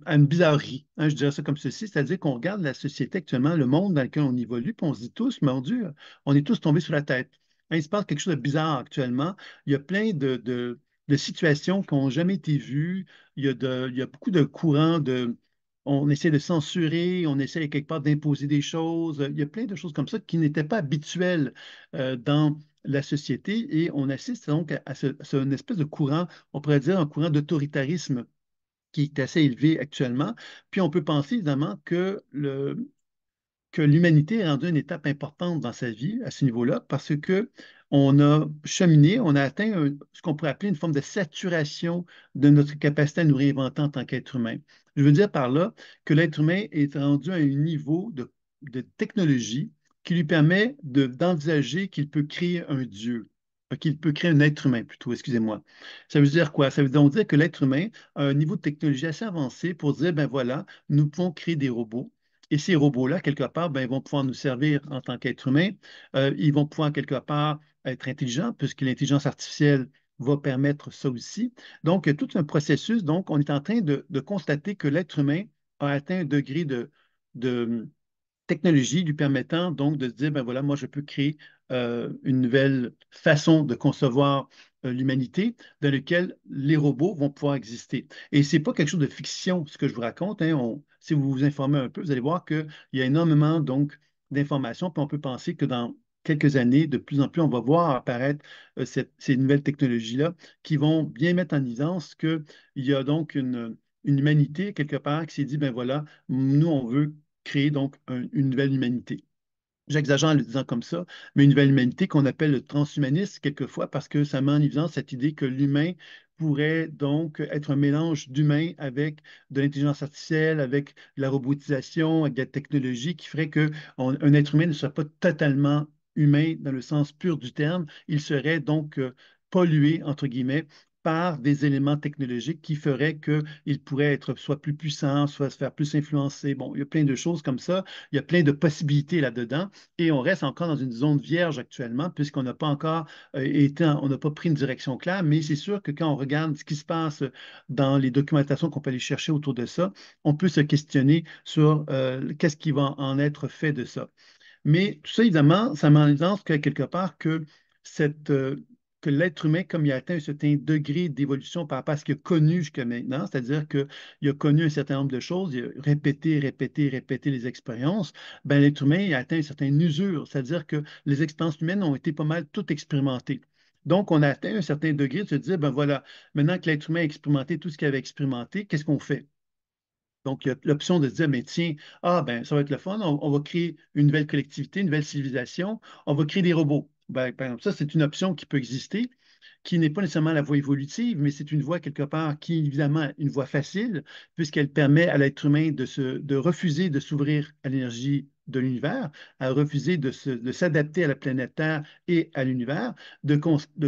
à bizarrerie. Hein, je dirais ça comme ceci, c'est-à-dire qu'on regarde la société actuellement, le monde dans lequel on évolue, puis on se dit tous, mon Dieu, on est tous tombés sur la tête. Hein, il se passe quelque chose de bizarre actuellement. Il y a plein de de situations qui n'ont jamais été vues. Il y, a beaucoup de courants de. On essaie de censurer, on essaie quelque part d'imposer des choses. Il y a plein de choses comme ça qui n'étaient pas habituelles euh, dans la société et on assiste donc à, une espèce de courant, on pourrait dire un courant d'autoritarisme qui est assez élevé actuellement. Puis on peut penser évidemment que le, que l'humanité est rendue une étape importante dans sa vie à ce niveau-là parce que on a cheminé, on a atteint ce qu'on pourrait appeler une forme de saturation de notre capacité à nous réinventer en tant qu'être humain. Je veux dire par là que l'être humain est rendu à un niveau de, technologie qui lui permet d'envisager qu'il peut créer un Dieu, qu'il peut créer un être humain plutôt, excusez-moi. Ça veut dire quoi? Ça veut donc dire que l'être humain a un niveau de technologie assez avancé pour dire, ben voilà, nous pouvons créer des robots, et ces robots-là, quelque part, ben, ils vont pouvoir nous servir en tant qu'êtres humains. Euh, ils vont pouvoir, quelque part, être intelligents, puisque l'intelligence artificielle va permettre ça aussi. Donc, tout un processus. Donc, on est en train de, constater que l'être humain a atteint un degré de, hum, technologie lui permettant donc de se dire, ben voilà, moi, je peux créer euh, une nouvelle façon de concevoir euh, l'humanité dans lequel les robots vont pouvoir exister. Et ce n'est pas quelque chose de fiction, ce que je vous raconte. Hein. si vous vous informez un peu, vous allez voir qu'il y a énormément donc d'informations, puis on peut penser que dans quelques années, de plus en plus, on va voir apparaître euh, ces nouvelles technologies-là qui vont bien mettre en évidence qu'il y a donc une, une humanité quelque part qui s'est dit, ben voilà, nous, on veut créer donc une nouvelle humanité j'exagère en le disant comme ça, mais une nouvelle humanité qu'on appelle le transhumanisme quelquefois parce que ça met en évidence cette idée que l'humain pourrait donc être un mélange d'humain avec de l'intelligence artificielle, avec la robotisation, avec la technologie qui ferait qu'un être humain ne soit pas totalement humain dans le sens pur du terme. Il serait donc euh, pollué, entre guillemets, par des éléments technologiques qui feraient il pourrait être soit plus puissant, soit se faire plus influencer. Bon, il y a plein de choses comme ça, il y a plein de possibilités là-dedans, et on reste encore dans une zone vierge actuellement, puisqu'on n'a pas encore euh, été, on n'a pas pris une direction claire, mais c'est sûr que quand on regarde ce qui se passe dans les documentations qu'on peut aller chercher autour de ça, on peut se questionner sur euh, qu'est-ce qui va en être fait de ça. Mais tout ça, évidemment, ça m'en que quelque part que cette, euh, que l'être humain, comme il a atteint un certain degré d'évolution par rapport à ce qu'il a connu jusqu'à maintenant, c'est-à-dire qu'il a connu un certain nombre de choses, il a répété, répété, répété les expériences, ben, l'être humain a atteint une certaine usure, c'est-à-dire que les expériences humaines ont été pas mal toutes expérimentées. Donc, on a atteint un certain degré de se dire, ben voilà, maintenant que l'être humain a expérimenté tout ce qu'il avait expérimenté, qu'est-ce qu'on fait? Donc, il y a l'option de dire, mais tiens, ah ben, ça va être le fun, on va créer une nouvelle collectivité, une nouvelle civilisation, on va créer des robots. Ben, par exemple, ça, c'est une option qui peut exister, qui n'est pas nécessairement la voie évolutive, mais c'est une voie quelque part qui, est évidemment, une voie facile, puisqu'elle permet à l'être humain de, refuser de s'ouvrir à l'énergie de l'univers, à refuser de, s'adapter à la planète Terre et à l'univers, de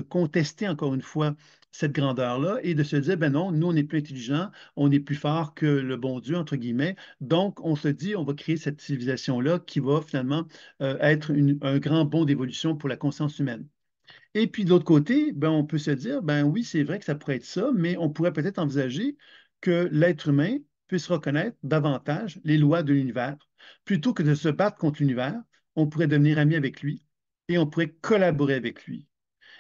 contester encore une fois cette grandeur-là et de se dire, ben non, nous, on n'est plus intelligents, on est plus fort que le bon Dieu, entre guillemets. Donc, on se dit, on va créer cette civilisation-là qui va finalement euh, être un grand bond d'évolution pour la conscience humaine. Et puis, de l'autre côté, ben, on peut se dire, ben oui, c'est vrai que ça pourrait être ça, mais on pourrait peut-être envisager que l'être humain puisse reconnaître davantage les lois de l'univers. Plutôt que de se battre contre l'univers, on pourrait devenir ami avec lui et on pourrait collaborer avec lui.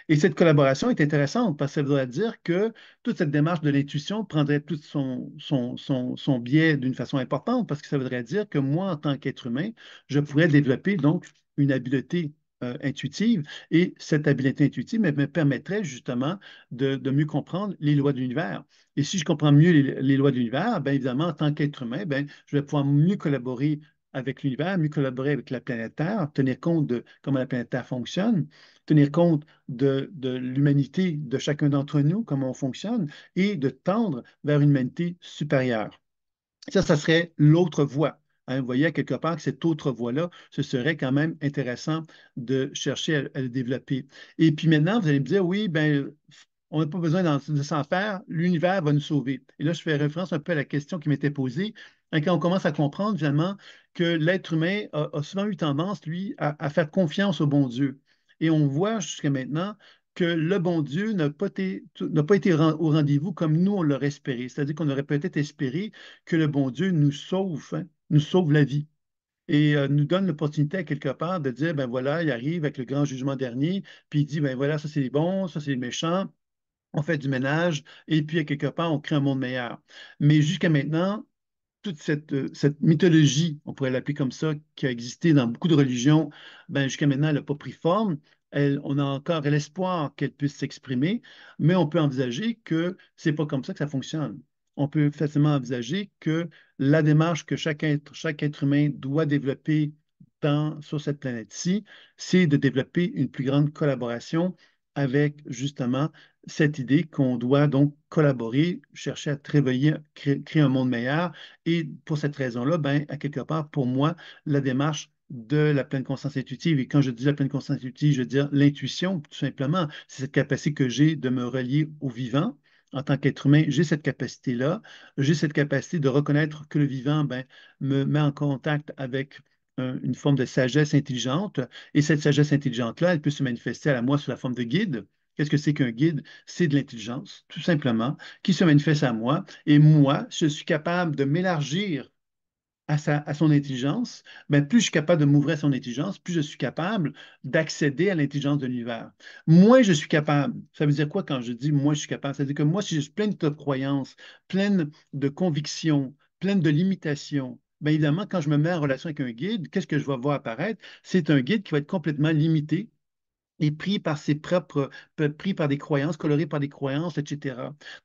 Et cette collaboration est intéressante parce que ça voudrait dire que toute cette démarche de l'intuition prendrait tout son, son, biais d'une façon importante parce que ça voudrait dire que moi, en tant qu'être humain, je pourrais développer donc une habileté euh, intuitive et cette habileté intuitive me, permettrait justement de, mieux comprendre les lois de l'univers. Et si je comprends mieux les, lois de l'univers, bien évidemment, en tant qu'être humain, ben, je vais pouvoir mieux collaborer avec l'univers, mieux collaborer avec la planète Terre, tenir compte de comment la planète Terre fonctionne, tenir compte de, l'humanité de chacun d'entre nous, comment on fonctionne, et de tendre vers une humanité supérieure. Ça, ça serait l'autre voie. Hein. vous voyez, quelque part, que cette autre voie-là, ce serait quand même intéressant de chercher à, le développer. Et puis maintenant, vous allez me dire, oui, ben, on n'a pas besoin de s'en faire, l'univers va nous sauver. Et là, je fais référence un peu à la question qui m'était posée. Hein, quand on commence à comprendre, finalement, que l'être humain a, souvent eu tendance, lui, à, faire confiance au bon Dieu. Et on voit jusqu'à maintenant que le bon Dieu n'a pas, été, au rendez-vous comme nous, on l'aurait espéré. C'est-à-dire qu'on aurait peut-être espéré que le bon Dieu nous sauve, hein, nous sauve la vie et euh, nous donne l'opportunité à quelque part de dire, ben voilà, il arrive avec le grand jugement dernier, puis il dit, ben voilà, ça c'est les bons, ça c'est les méchants, on fait du ménage, et puis à quelque part, on crée un monde meilleur. Mais jusqu'à maintenant, toute euh, cette, mythologie, on pourrait l'appeler comme ça, qui a existé dans beaucoup de religions, ben, jusqu'à maintenant, elle n'a pas pris forme. on a encore l'espoir qu'elle puisse s'exprimer, mais on peut envisager que ce n'est pas comme ça que ça fonctionne. On peut facilement envisager que la démarche que chaque être, chaque être humain doit développer sur cette planète-ci, c'est de développer une plus grande collaboration avec justement cette idée qu'on doit donc collaborer, chercher à travailler, créer, un monde meilleur. Et pour cette raison-là, ben, à quelque part, pour moi, la démarche de la pleine conscience intuitive. Et quand je dis la pleine conscience intuitive, je veux dire l'intuition, tout simplement. C'est cette capacité que j'ai de me relier au vivant. En tant qu'être humain, j'ai cette capacité-là. J'ai cette capacité de reconnaître que le vivant ben, me met en contact avec une forme de sagesse intelligente, et cette sagesse intelligente-là, elle peut se manifester à la moi sous la forme de guide. Qu'est-ce que c'est qu'un guide? C'est de l'intelligence, tout simplement, qui se manifeste à moi, et moi, je suis capable de m'élargir à, à, son intelligence, mais ben, plus je suis capable de m'ouvrir à son intelligence, plus je suis capable d'accéder à l'intelligence de l'univers. Moins je suis capable, ça veut dire quoi quand je dis moi je suis capable? Ça veut dire que moi, si je suis plein de croyances, pleine de convictions, pleine de limitations, ben, évidemment, quand je me mets en relation avec un guide, qu'est-ce que je vais voir apparaître? C'est un guide qui va être complètement limité et pris par ses propres, pris par des croyances, coloré par des croyances, etc.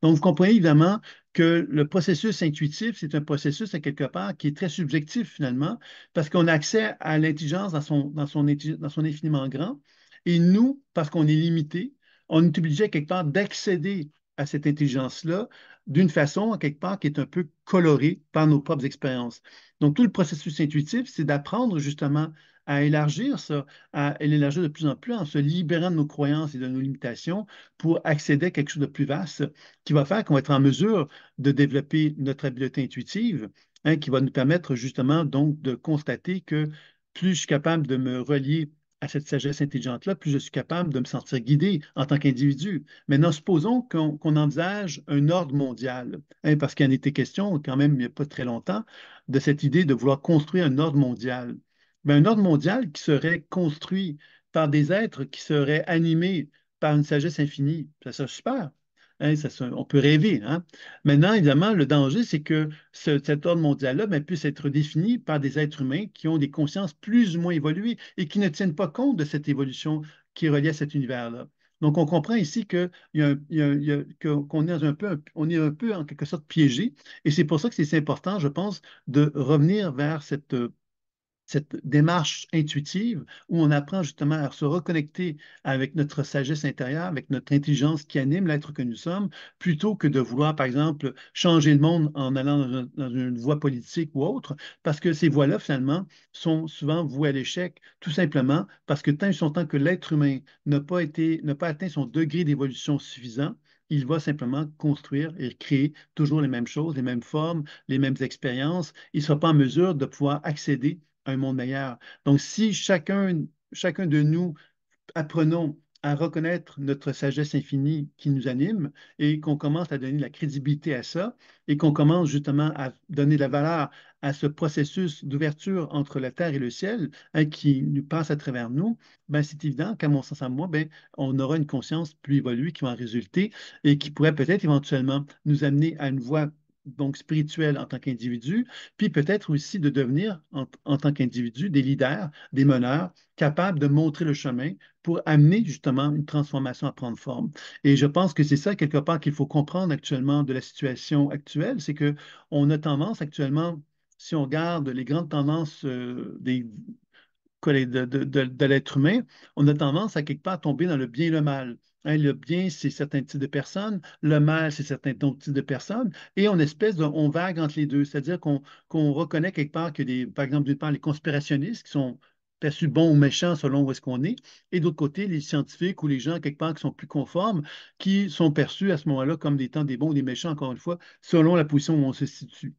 Donc, vous comprenez évidemment que le processus intuitif, c'est un processus à quelque part qui est très subjectif finalement, parce qu'on a accès à l'intelligence dans son, dans, son, dans son infiniment grand. Et nous, parce qu'on est limité, on est obligé quelque part d'accéder à cette intelligence-là d'une façon, quelque part, qui est un peu colorée par nos propres expériences. Donc, tout le processus intuitif, c'est d'apprendre justement à élargir ça, à l'élargir de plus en plus en se libérant de nos croyances et de nos limitations pour accéder à quelque chose de plus vaste qui va faire qu'on va être en mesure de développer notre habileté intuitive, hein, qui va nous permettre justement donc de constater que plus je suis capable de me relier à cette sagesse intelligente-là, plus je suis capable de me sentir guidé en tant qu'individu. Maintenant, supposons qu'on envisage un ordre mondial, hein, parce qu'il en était question quand même il n'y a pas très longtemps de cette idée de vouloir construire un ordre mondial. mais ben, un ordre mondial qui serait construit par des êtres qui seraient animés par une sagesse infinie, ça serait super. Hein, on peut rêver. Hein. Maintenant, évidemment, le danger, c'est que cet ordre mondial-là ben, puisse être défini par des êtres humains qui ont des consciences plus ou moins évoluées et qui ne tiennent pas compte de cette évolution qui relie cet univers-là. Donc, on comprend ici qu'on est, un peu, est un peu en quelque sorte piégé. Et c'est pour ça que c'est important, je pense, de revenir vers cette cette démarche intuitive où on apprend justement à se reconnecter avec notre sagesse intérieure, avec notre intelligence qui anime l'être que nous sommes, plutôt que de vouloir, par exemple, changer le monde en allant dans, une voie politique ou autre, parce que ces voies-là, finalement, sont souvent vouées à l'échec, tout simplement parce que tant et temps que l'être humain n'a pas, n'a pas atteint son degré d'évolution suffisant, il va simplement construire et créer toujours les mêmes choses, les mêmes formes, les mêmes expériences. Il ne sera pas en mesure de pouvoir accéder un monde meilleur. Donc, si chacun, chacun de nous apprenons à reconnaître notre sagesse infinie qui nous anime et qu'on commence à donner la crédibilité à ça et qu'on commence justement à donner de la valeur à ce processus d'ouverture entre la terre et le ciel hein, qui nous passe à travers nous, ben c'est évident qu'à mon sens à moi, ben, on aura une conscience plus évoluée qui va en résulter et qui pourrait peut-être éventuellement nous amener à une voie donc spirituel en tant qu'individu, puis peut-être aussi de devenir en, tant qu'individu des leaders, des meneurs, capables de montrer le chemin pour amener justement une transformation à prendre forme. Et je pense que c'est ça quelque part qu'il faut comprendre actuellement de la situation actuelle, c'est que on a tendance actuellement, si on regarde les grandes tendances euh, des de, de, de l'être humain, on a tendance à quelque part tomber dans le bien et le mal. Hein, le bien, c'est certains types de personnes, le mal, c'est certains types de personnes, et on espèce on vague entre les deux, c'est-à-dire qu'on reconnaît quelque part que, par exemple, d'une part, les conspirationnistes qui sont perçus bons ou méchants selon où est-ce qu'on est, et d'autre côté, les scientifiques ou les gens quelque part qui sont plus conformes, qui sont perçus à ce moment-là comme des des bons ou des méchants, encore une fois, selon la position où on se situe.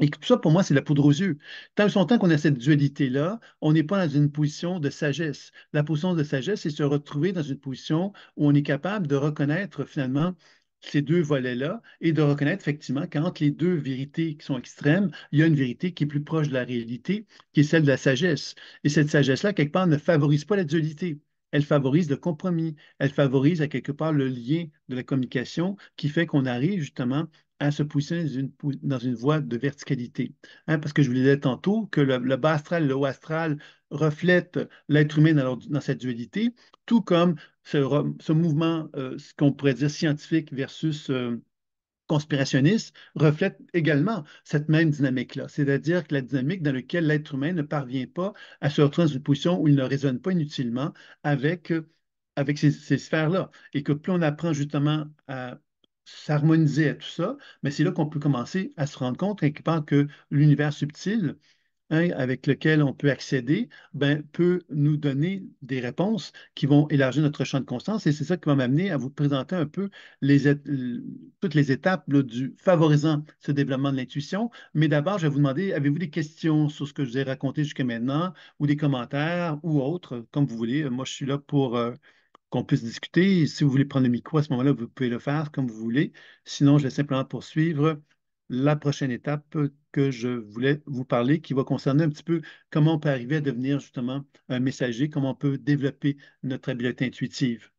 Et tout ça, pour moi, c'est la poudre aux yeux. Tant son temps qu'on a cette dualité-là, on n'est pas dans une position de sagesse. La position de sagesse, c'est se retrouver dans une position où on est capable de reconnaître finalement ces deux volets-là et de reconnaître effectivement qu'entre les deux vérités qui sont extrêmes, il y a une vérité qui est plus proche de la réalité, qui est celle de la sagesse. Et cette sagesse-là, quelque part, ne favorise pas la dualité elle favorise le compromis, elle favorise à quelque part le lien de la communication qui fait qu'on arrive justement à se pousser dans une, voie de verticalité. Hein, parce que je vous disais tantôt que le, bas astral et le haut astral reflètent l'être humain dans, cette dualité, tout comme ce, mouvement, euh, ce qu'on pourrait dire scientifique versus euh, conspirationniste, reflète également cette même dynamique-là, c'est-à-dire que la dynamique dans laquelle l'être humain ne parvient pas à se retrouver dans une position où il ne résonne pas inutilement avec, euh, avec ces, ces sphères-là, et que plus on apprend justement à s'harmoniser à tout ça, mais c'est là qu'on peut commencer à se rendre compte qui que l'univers subtil hein, avec lequel on peut accéder ben, peut nous donner des réponses qui vont élargir notre champ de conscience et c'est ça qui va m'amener à vous présenter un peu toutes les étapes du favorisant ce développement de l'intuition. Mais d'abord, je vais vous demander, avez-vous des questions sur ce que je vous ai raconté jusqu'à maintenant ou des commentaires ou autres, comme vous voulez. Moi, je suis là pour... Euh, qu'on puisse mmh. discuter. si vous voulez prendre le micro à ce moment-là, vous pouvez le faire comme vous voulez. Sinon, je vais simplement poursuivre la prochaine étape que je voulais vous parler, qui va concerner un petit peu comment on peut arriver à devenir justement un messager, comment on peut développer notre habileté intuitive.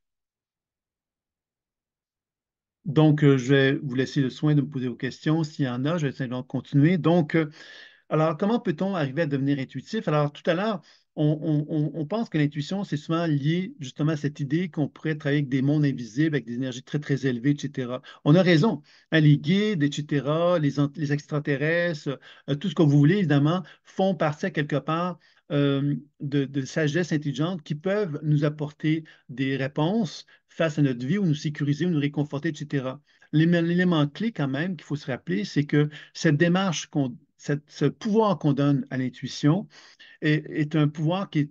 Donc, euh, je vais vous laisser le soin de me poser vos questions. S'il y en a, je vais simplement continuer. Donc, euh, alors, comment peut-on arriver à devenir intuitif? Alors, tout à l'heure, on, pense que l'intuition, c'est souvent lié justement à cette idée qu'on pourrait travailler avec des mondes invisibles, avec des énergies très, très élevées, etc. On a raison. Hein, les guides, etc., les, extraterrestres, euh, tout ce que vous voulez, évidemment, font partie quelque part euh, de, de, sagesse intelligente qui peuvent nous apporter des réponses face à notre vie ou nous sécuriser ou nous réconforter, etc. L'élément clé quand même qu'il faut se rappeler, c'est que cette démarche qu'on ce pouvoir qu'on donne à l'intuition est, un pouvoir qui,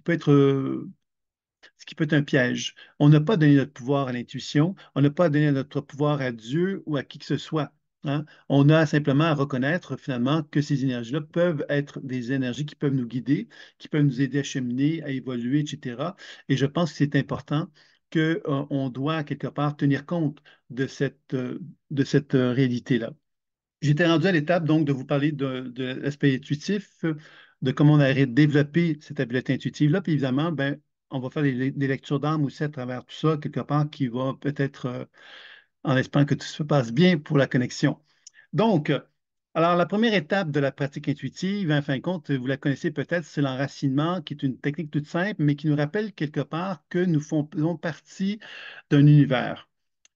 peut être euh, qui peut être un piège. On n'a pas donné notre pouvoir à l'intuition, on n'a pas donné notre pouvoir à Dieu ou à qui que ce soit. Hein. On a simplement à reconnaître finalement que ces énergies-là peuvent être des énergies qui peuvent nous guider, qui peuvent nous aider à cheminer, à évoluer, etc. Et je pense que c'est important qu'on euh, doit quelque part tenir compte de cette, euh, réalité-là. J'étais rendu à l'étape donc de vous parler de, l'aspect intuitif, de comment on a développer cette habileté intuitive-là. Puis évidemment, ben, on va faire des, lectures d'âme aussi à travers tout ça, quelque part, qui va peut-être, euh, en espérant que tout se passe bien pour la connexion. Donc, alors la première étape de la pratique intuitive, en fin de compte, vous la connaissez peut-être, c'est l'enracinement, qui est une technique toute simple, mais qui nous rappelle quelque part que nous faisons partie d'un univers.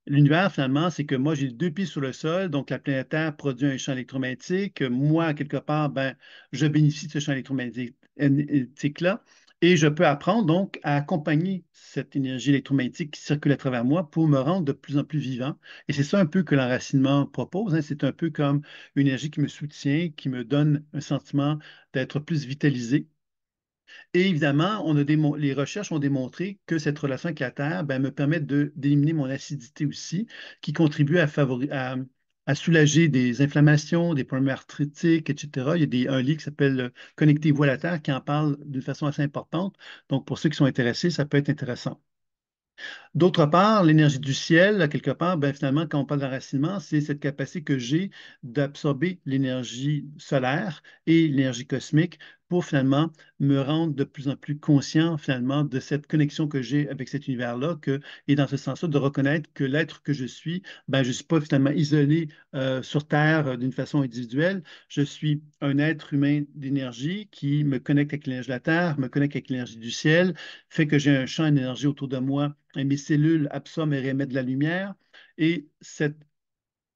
L'univers, finalement, c'est que moi, j'ai deux pieds sur le sol, donc la planète Terre produit un champ électromagnétique. Moi, quelque part, ben, je bénéficie de ce champ électromagnétique-là et je peux apprendre donc à accompagner cette énergie électromagnétique qui circule à travers moi pour me rendre de plus en plus vivant. Et c'est ça un peu que l'enracinement propose. Hein. C'est un peu comme une énergie qui me soutient, qui me donne un sentiment d'être plus vitalisé, et évidemment, on a les recherches ont démontré que cette relation avec la terre ben, me permet d'éliminer mon acidité aussi, qui contribue à, à, soulager des inflammations, des problèmes arthritiques, etc. Il y a un livre qui s'appelle euh, Connectez-vous à la terre qui en parle d'une façon assez importante. Donc, pour ceux qui sont intéressés, ça peut être intéressant. D'autre part, l'énergie du ciel, quelque part, ben, finalement, quand on parle d'enracinement, c'est cette capacité que j'ai d'absorber l'énergie solaire et l'énergie cosmique pour finalement me rendre de plus en plus conscient finalement de cette connexion que j'ai avec cet univers-là, que, et dans ce sens-là, de reconnaître que l'être que je suis, ben, je ne suis pas finalement isolé euh, sur Terre euh, d'une façon individuelle, je suis un être humain d'énergie qui me connecte avec l'énergie de la Terre, me connecte avec l'énergie du ciel, fait que j'ai un champ d'énergie autour de moi, et mes cellules absorbent et remettent de la lumière, et cette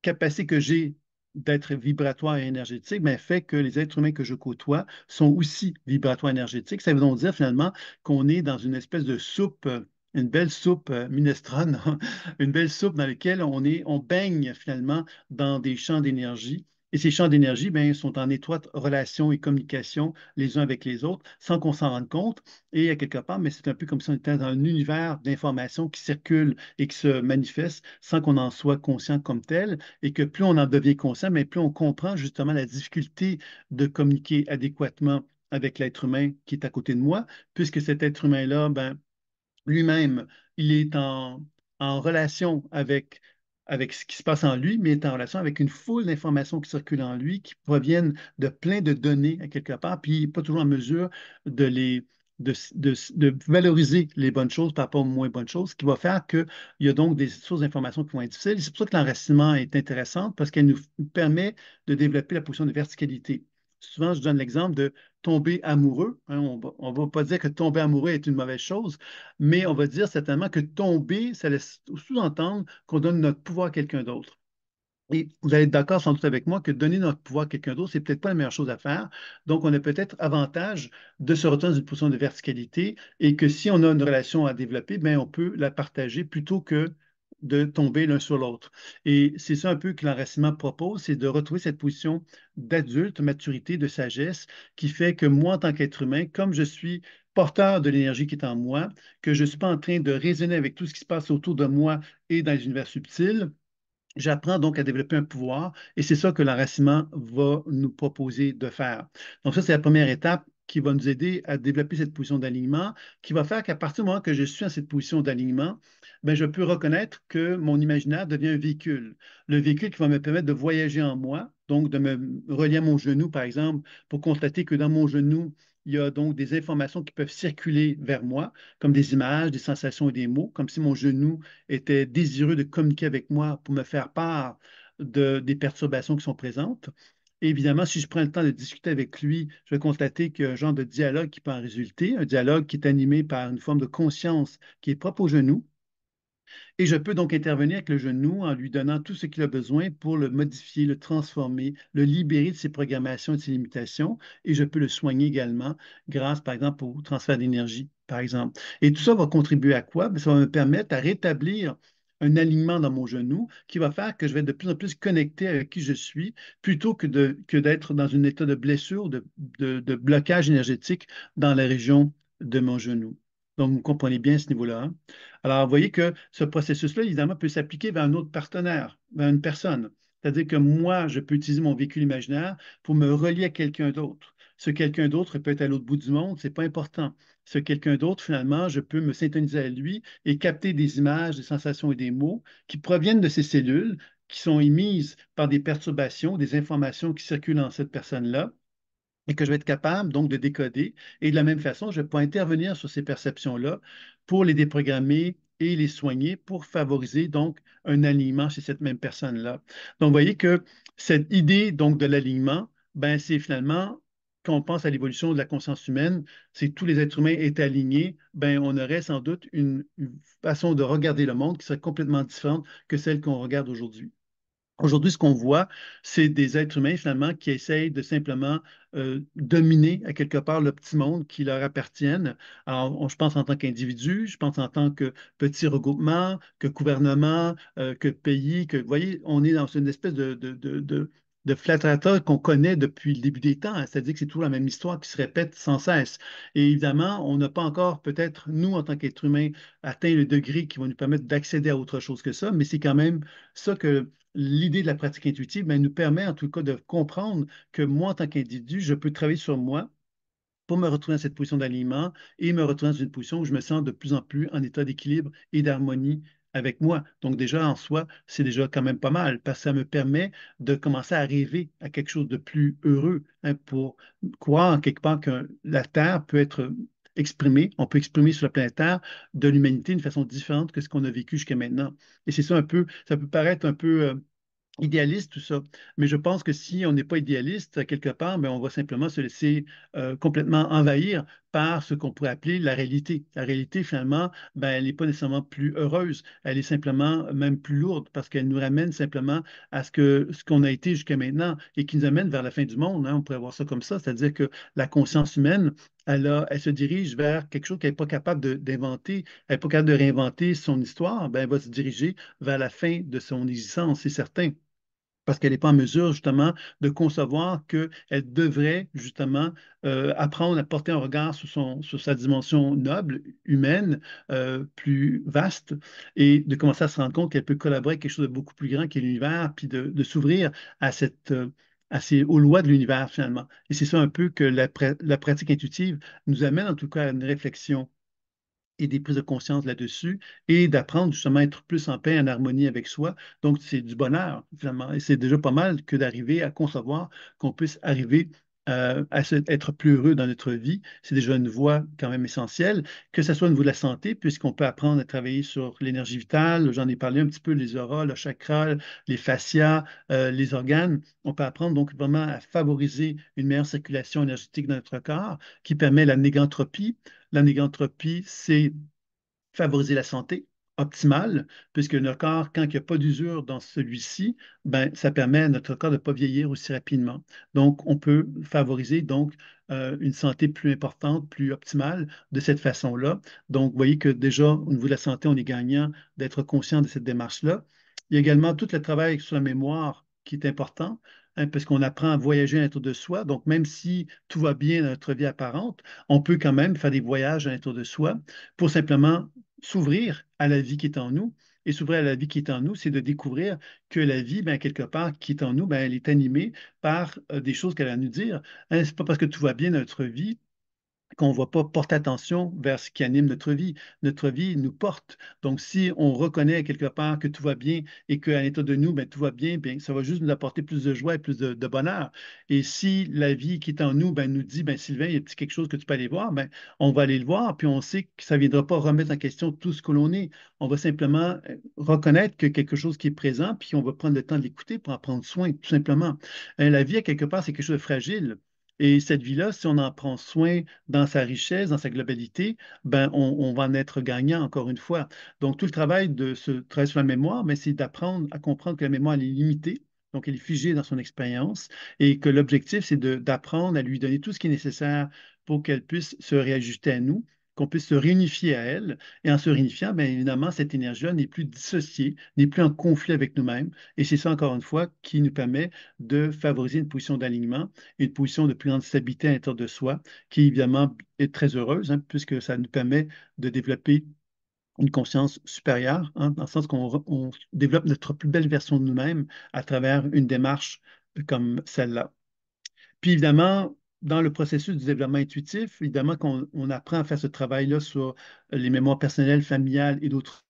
capacité que j'ai d'être vibratoire et énergétique, mais fait que les êtres humains que je côtoie sont aussi vibratoires et énergétiques. Ça veut donc dire finalement qu'on est dans une espèce de soupe une belle soupe euh, minestrone, une belle soupe dans laquelle on, est, on baigne finalement dans des champs d'énergie et ces champs d'énergie ben, sont en étroite relation et communication les uns avec les autres sans qu'on s'en rende compte. Et à quelque part, mais ben, c'est un peu comme si on était dans un univers d'informations qui circule et qui se manifeste sans qu'on en soit conscient comme tel. Et que plus on en devient conscient, mais ben, plus on comprend justement la difficulté de communiquer adéquatement avec l'être humain qui est à côté de moi, puisque cet être humain-là, ben, lui-même, il est en relation avec avec ce qui se passe en lui, mais est en relation avec une foule d'informations qui circulent en lui, qui proviennent de plein de données à quelque part, puis il n'est pas toujours en mesure de les de valoriser les bonnes choses par rapport aux moins bonnes choses, ce qui va faire qu'il y a donc des sources d'informations qui vont être difficiles. C'est pour ça que l'enracinement est intéressant, parce qu'elle nous permet de développer la position de verticalité. Souvent, je donne l'exemple de tomber amoureux. Hein, on ne va pas dire que tomber amoureux est une mauvaise chose, mais on va dire certainement que tomber, ça laisse sous-entendre qu'on donne notre pouvoir à quelqu'un d'autre. Et vous allez être d'accord sans doute avec moi que donner notre pouvoir à quelqu'un d'autre, n'est peut-être pas la meilleure chose à faire. Donc, on a peut-être avantage de se retenir dans une position de verticalité et que si on a une relation à développer, bien, on peut la partager plutôt que de tomber l'un sur l'autre. Et c'est ça un peu que l'enracinement propose, c'est de retrouver cette position d'adulte, maturité, de sagesse, qui fait que moi, en tant qu'être humain, comme je suis porteur de l'énergie qui est en moi, que je ne suis pas en train de résonner avec tout ce qui se passe autour de moi et dans l'univers subtil, J'apprends donc à développer un pouvoir et c'est ça que l'enracinement va nous proposer de faire. Donc ça, c'est la première étape, qui va nous aider à développer cette position d'alignement, qui va faire qu'à partir du moment que je suis en cette position d'alignement, ben je peux reconnaître que mon imaginaire devient un véhicule. Le véhicule qui va me permettre de voyager en moi, donc de me relier à mon genou, par exemple, pour constater que dans mon genou, il y a donc des informations qui peuvent circuler vers moi, comme des images, des sensations et des mots, comme si mon genou était désireux de communiquer avec moi pour me faire part de, des perturbations qui sont présentes évidemment, si je prends le temps de discuter avec lui, je vais constater qu'il y a un genre de dialogue qui peut en résulter, un dialogue qui est animé par une forme de conscience qui est propre au genou. Et je peux donc intervenir avec le genou en lui donnant tout ce qu'il a besoin pour le modifier, le transformer, le libérer de ses programmations et de ses limitations. Et je peux le soigner également grâce, par exemple, au transfert d'énergie, par exemple. Et tout ça va contribuer à quoi? Ça va me permettre à rétablir un alignement dans mon genou qui va faire que je vais de plus en plus connecté avec qui je suis plutôt que, de, que d'être dans un état de blessure, de, blocage énergétique dans la région de mon genou. Donc, vous comprenez bien ce niveau-là. Hein? Alors, vous voyez que ce processus-là, évidemment, peut s'appliquer vers un autre partenaire, vers une personne. C'est-à-dire que moi, je peux utiliser mon véhicule imaginaire pour me relier à quelqu'un d'autre. Ce quelqu'un d'autre peut être à l'autre bout du monde, ce n'est pas important. Ce quelqu'un d'autre, finalement, je peux me synthétiser à lui et capter des images, des sensations et des mots qui proviennent de ces cellules, qui sont émises par des perturbations, des informations qui circulent en cette personne-là et que je vais être capable donc de décoder. Et de la même façon, je peux intervenir sur ces perceptions-là pour les déprogrammer et les soigner pour favoriser donc un alignement chez cette même personne-là. Donc, vous voyez que cette idée donc de l'alignement, ben, c'est finalement quand on pense à l'évolution de la conscience humaine, si tous les êtres humains étaient alignés, ben, on aurait sans doute une, façon de regarder le monde qui serait complètement différente que celle qu'on regarde aujourd'hui. Aujourd'hui, ce qu'on voit, c'est des êtres humains finalement qui essayent de simplement euh, dominer à quelque part le petit monde qui leur appartient. Alors, je pense en tant qu'individu, je pense en tant que petit regroupement, que gouvernement, euh, que pays, que, vous voyez, on est dans une espèce de de flatrateur qu'on connaît depuis le début des temps, hein. c'est-à-dire que c'est toujours la même histoire qui se répète sans cesse. Et évidemment, on n'a pas encore, peut-être, nous, en tant qu'êtres humains, atteint le degré qui va nous permettre d'accéder à autre chose que ça, mais c'est quand même ça que l'idée de la pratique intuitive ben, nous permet, en tout cas, de comprendre que moi, en tant qu'individu, je peux travailler sur moi pour me retrouver dans cette position d'alignement et me retrouver dans une position où je me sens de plus en plus en état d'équilibre et d'harmonie avec moi. Donc déjà, en soi, c'est déjà quand même pas mal parce que ça me permet de commencer à rêver à quelque chose de plus heureux hein, pour croire en quelque part que la Terre peut être exprimée, on peut exprimer sur la planète Terre de l'humanité d'une façon différente que ce qu'on a vécu jusqu'à maintenant. Et c'est ça un peu, ça peut paraître un peu... Euh, idéaliste, tout ça. Mais je pense que si on n'est pas idéaliste, quelque part, ben, on va simplement se laisser euh, complètement envahir par ce qu'on pourrait appeler la réalité. La réalité, finalement, ben, elle n'est pas nécessairement plus heureuse, elle est simplement même plus lourde parce qu'elle nous ramène simplement à ce qu'on ce qu'on a été jusqu'à maintenant et qui nous amène vers la fin du monde. Hein. On pourrait voir ça comme ça, c'est-à-dire que la conscience humaine, elle, elle, se dirige vers quelque chose qu'elle n'est pas capable d'inventer, elle n'est pas capable de réinventer son histoire, Ben elle va se diriger vers la fin de son existence, c'est certain parce qu'elle n'est pas en mesure justement de concevoir qu'elle devrait justement euh, apprendre à porter un regard sur, son, sur sa dimension noble, humaine, euh, plus vaste, et de commencer à se rendre compte qu'elle peut collaborer avec quelque chose de beaucoup plus grand qui est l'univers, puis de, s'ouvrir à cette... Euh, ces, aux lois de l'univers finalement. Et c'est ça un peu que la pratique intuitive nous amène en tout cas à une réflexion et des prises de conscience là-dessus et d'apprendre justement à être plus en paix, en harmonie avec soi. Donc, c'est du bonheur, finalement. Et c'est déjà pas mal que d'arriver à concevoir qu'on puisse arriver euh, à être plus heureux dans notre vie. C'est déjà une voie quand même essentielle, que ce soit au niveau de la santé, puisqu'on peut apprendre à travailler sur l'énergie vitale, j'en ai parlé un petit peu, les auras, le chakra, les fascias, euh, les organes. On peut apprendre donc vraiment à favoriser une meilleure circulation énergétique dans notre corps qui permet la négantropie, la c'est favoriser la santé optimale, puisque notre corps, quand il n'y a pas d'usure dans celui-ci, ben, ça permet à notre corps de ne pas vieillir aussi rapidement. Donc, on peut favoriser donc euh, une santé plus importante, plus optimale de cette façon-là. Donc, vous voyez que déjà, au niveau de la santé, on est gagnant d'être conscient de cette démarche-là. Il y a également tout le travail sur la mémoire qui est important. Hein, parce qu'on apprend à voyager à l'intérieur de soi. Donc, même si tout va bien dans notre vie apparente, on peut quand même faire des voyages à l'intérieur de soi pour simplement s'ouvrir à la vie qui est en nous. Et s'ouvrir à la vie qui est en nous, c'est de découvrir que la vie, ben, quelque part, qui est en nous, ben, elle est animée par euh, des choses qu'elle a à nous dire. Hein, Ce n'est pas parce que tout va bien dans notre vie qu'on ne va pas porter attention vers ce qui anime notre vie. Notre vie nous porte. Donc, si on reconnaît quelque part que tout va bien et qu'à l'état de nous, ben, tout va bien, ben, ça va juste nous apporter plus de joie et plus de, bonheur. Et si la vie qui est en nous ben, nous dit, Sylvain, il y a quelque chose que tu peux aller voir, on va aller le voir, puis on sait que ça ne viendra pas remettre en question tout ce que l'on est. On va simplement euh, reconnaître que quelque chose qui est présent, puis on va prendre le temps de l'écouter pour en prendre soin, tout simplement. Euh, la vie, à quelque part, c'est quelque chose de fragile. Et cette vie-là, si on en prend soin dans sa richesse, dans sa globalité, ben on, va en être gagnant encore une fois. Donc, tout le travail de ce travail sur la mémoire, mais ben, c'est d'apprendre à comprendre que la mémoire elle est limitée, donc elle est figée dans son expérience, et que l'objectif, c'est d'apprendre à lui donner tout ce qui est nécessaire pour qu'elle puisse se réajuster à nous qu'on puisse se réunifier à elle. Et en se réunifiant, bien évidemment, cette énergie-là n'est plus dissociée, n'est plus en conflit avec nous-mêmes. Et c'est ça, encore une fois, qui nous permet de favoriser une position d'alignement une position de plus grande stabilité à l'intérieur de soi, qui évidemment est très heureuse, hein, puisque ça nous permet de développer une conscience supérieure, hein, dans le sens qu'on développe notre plus belle version de nous-mêmes à travers une démarche comme celle-là. Puis évidemment, dans le processus du développement intuitif, évidemment qu'on on apprend à faire ce travail-là sur euh, les mémoires personnelles, familiales et d'autres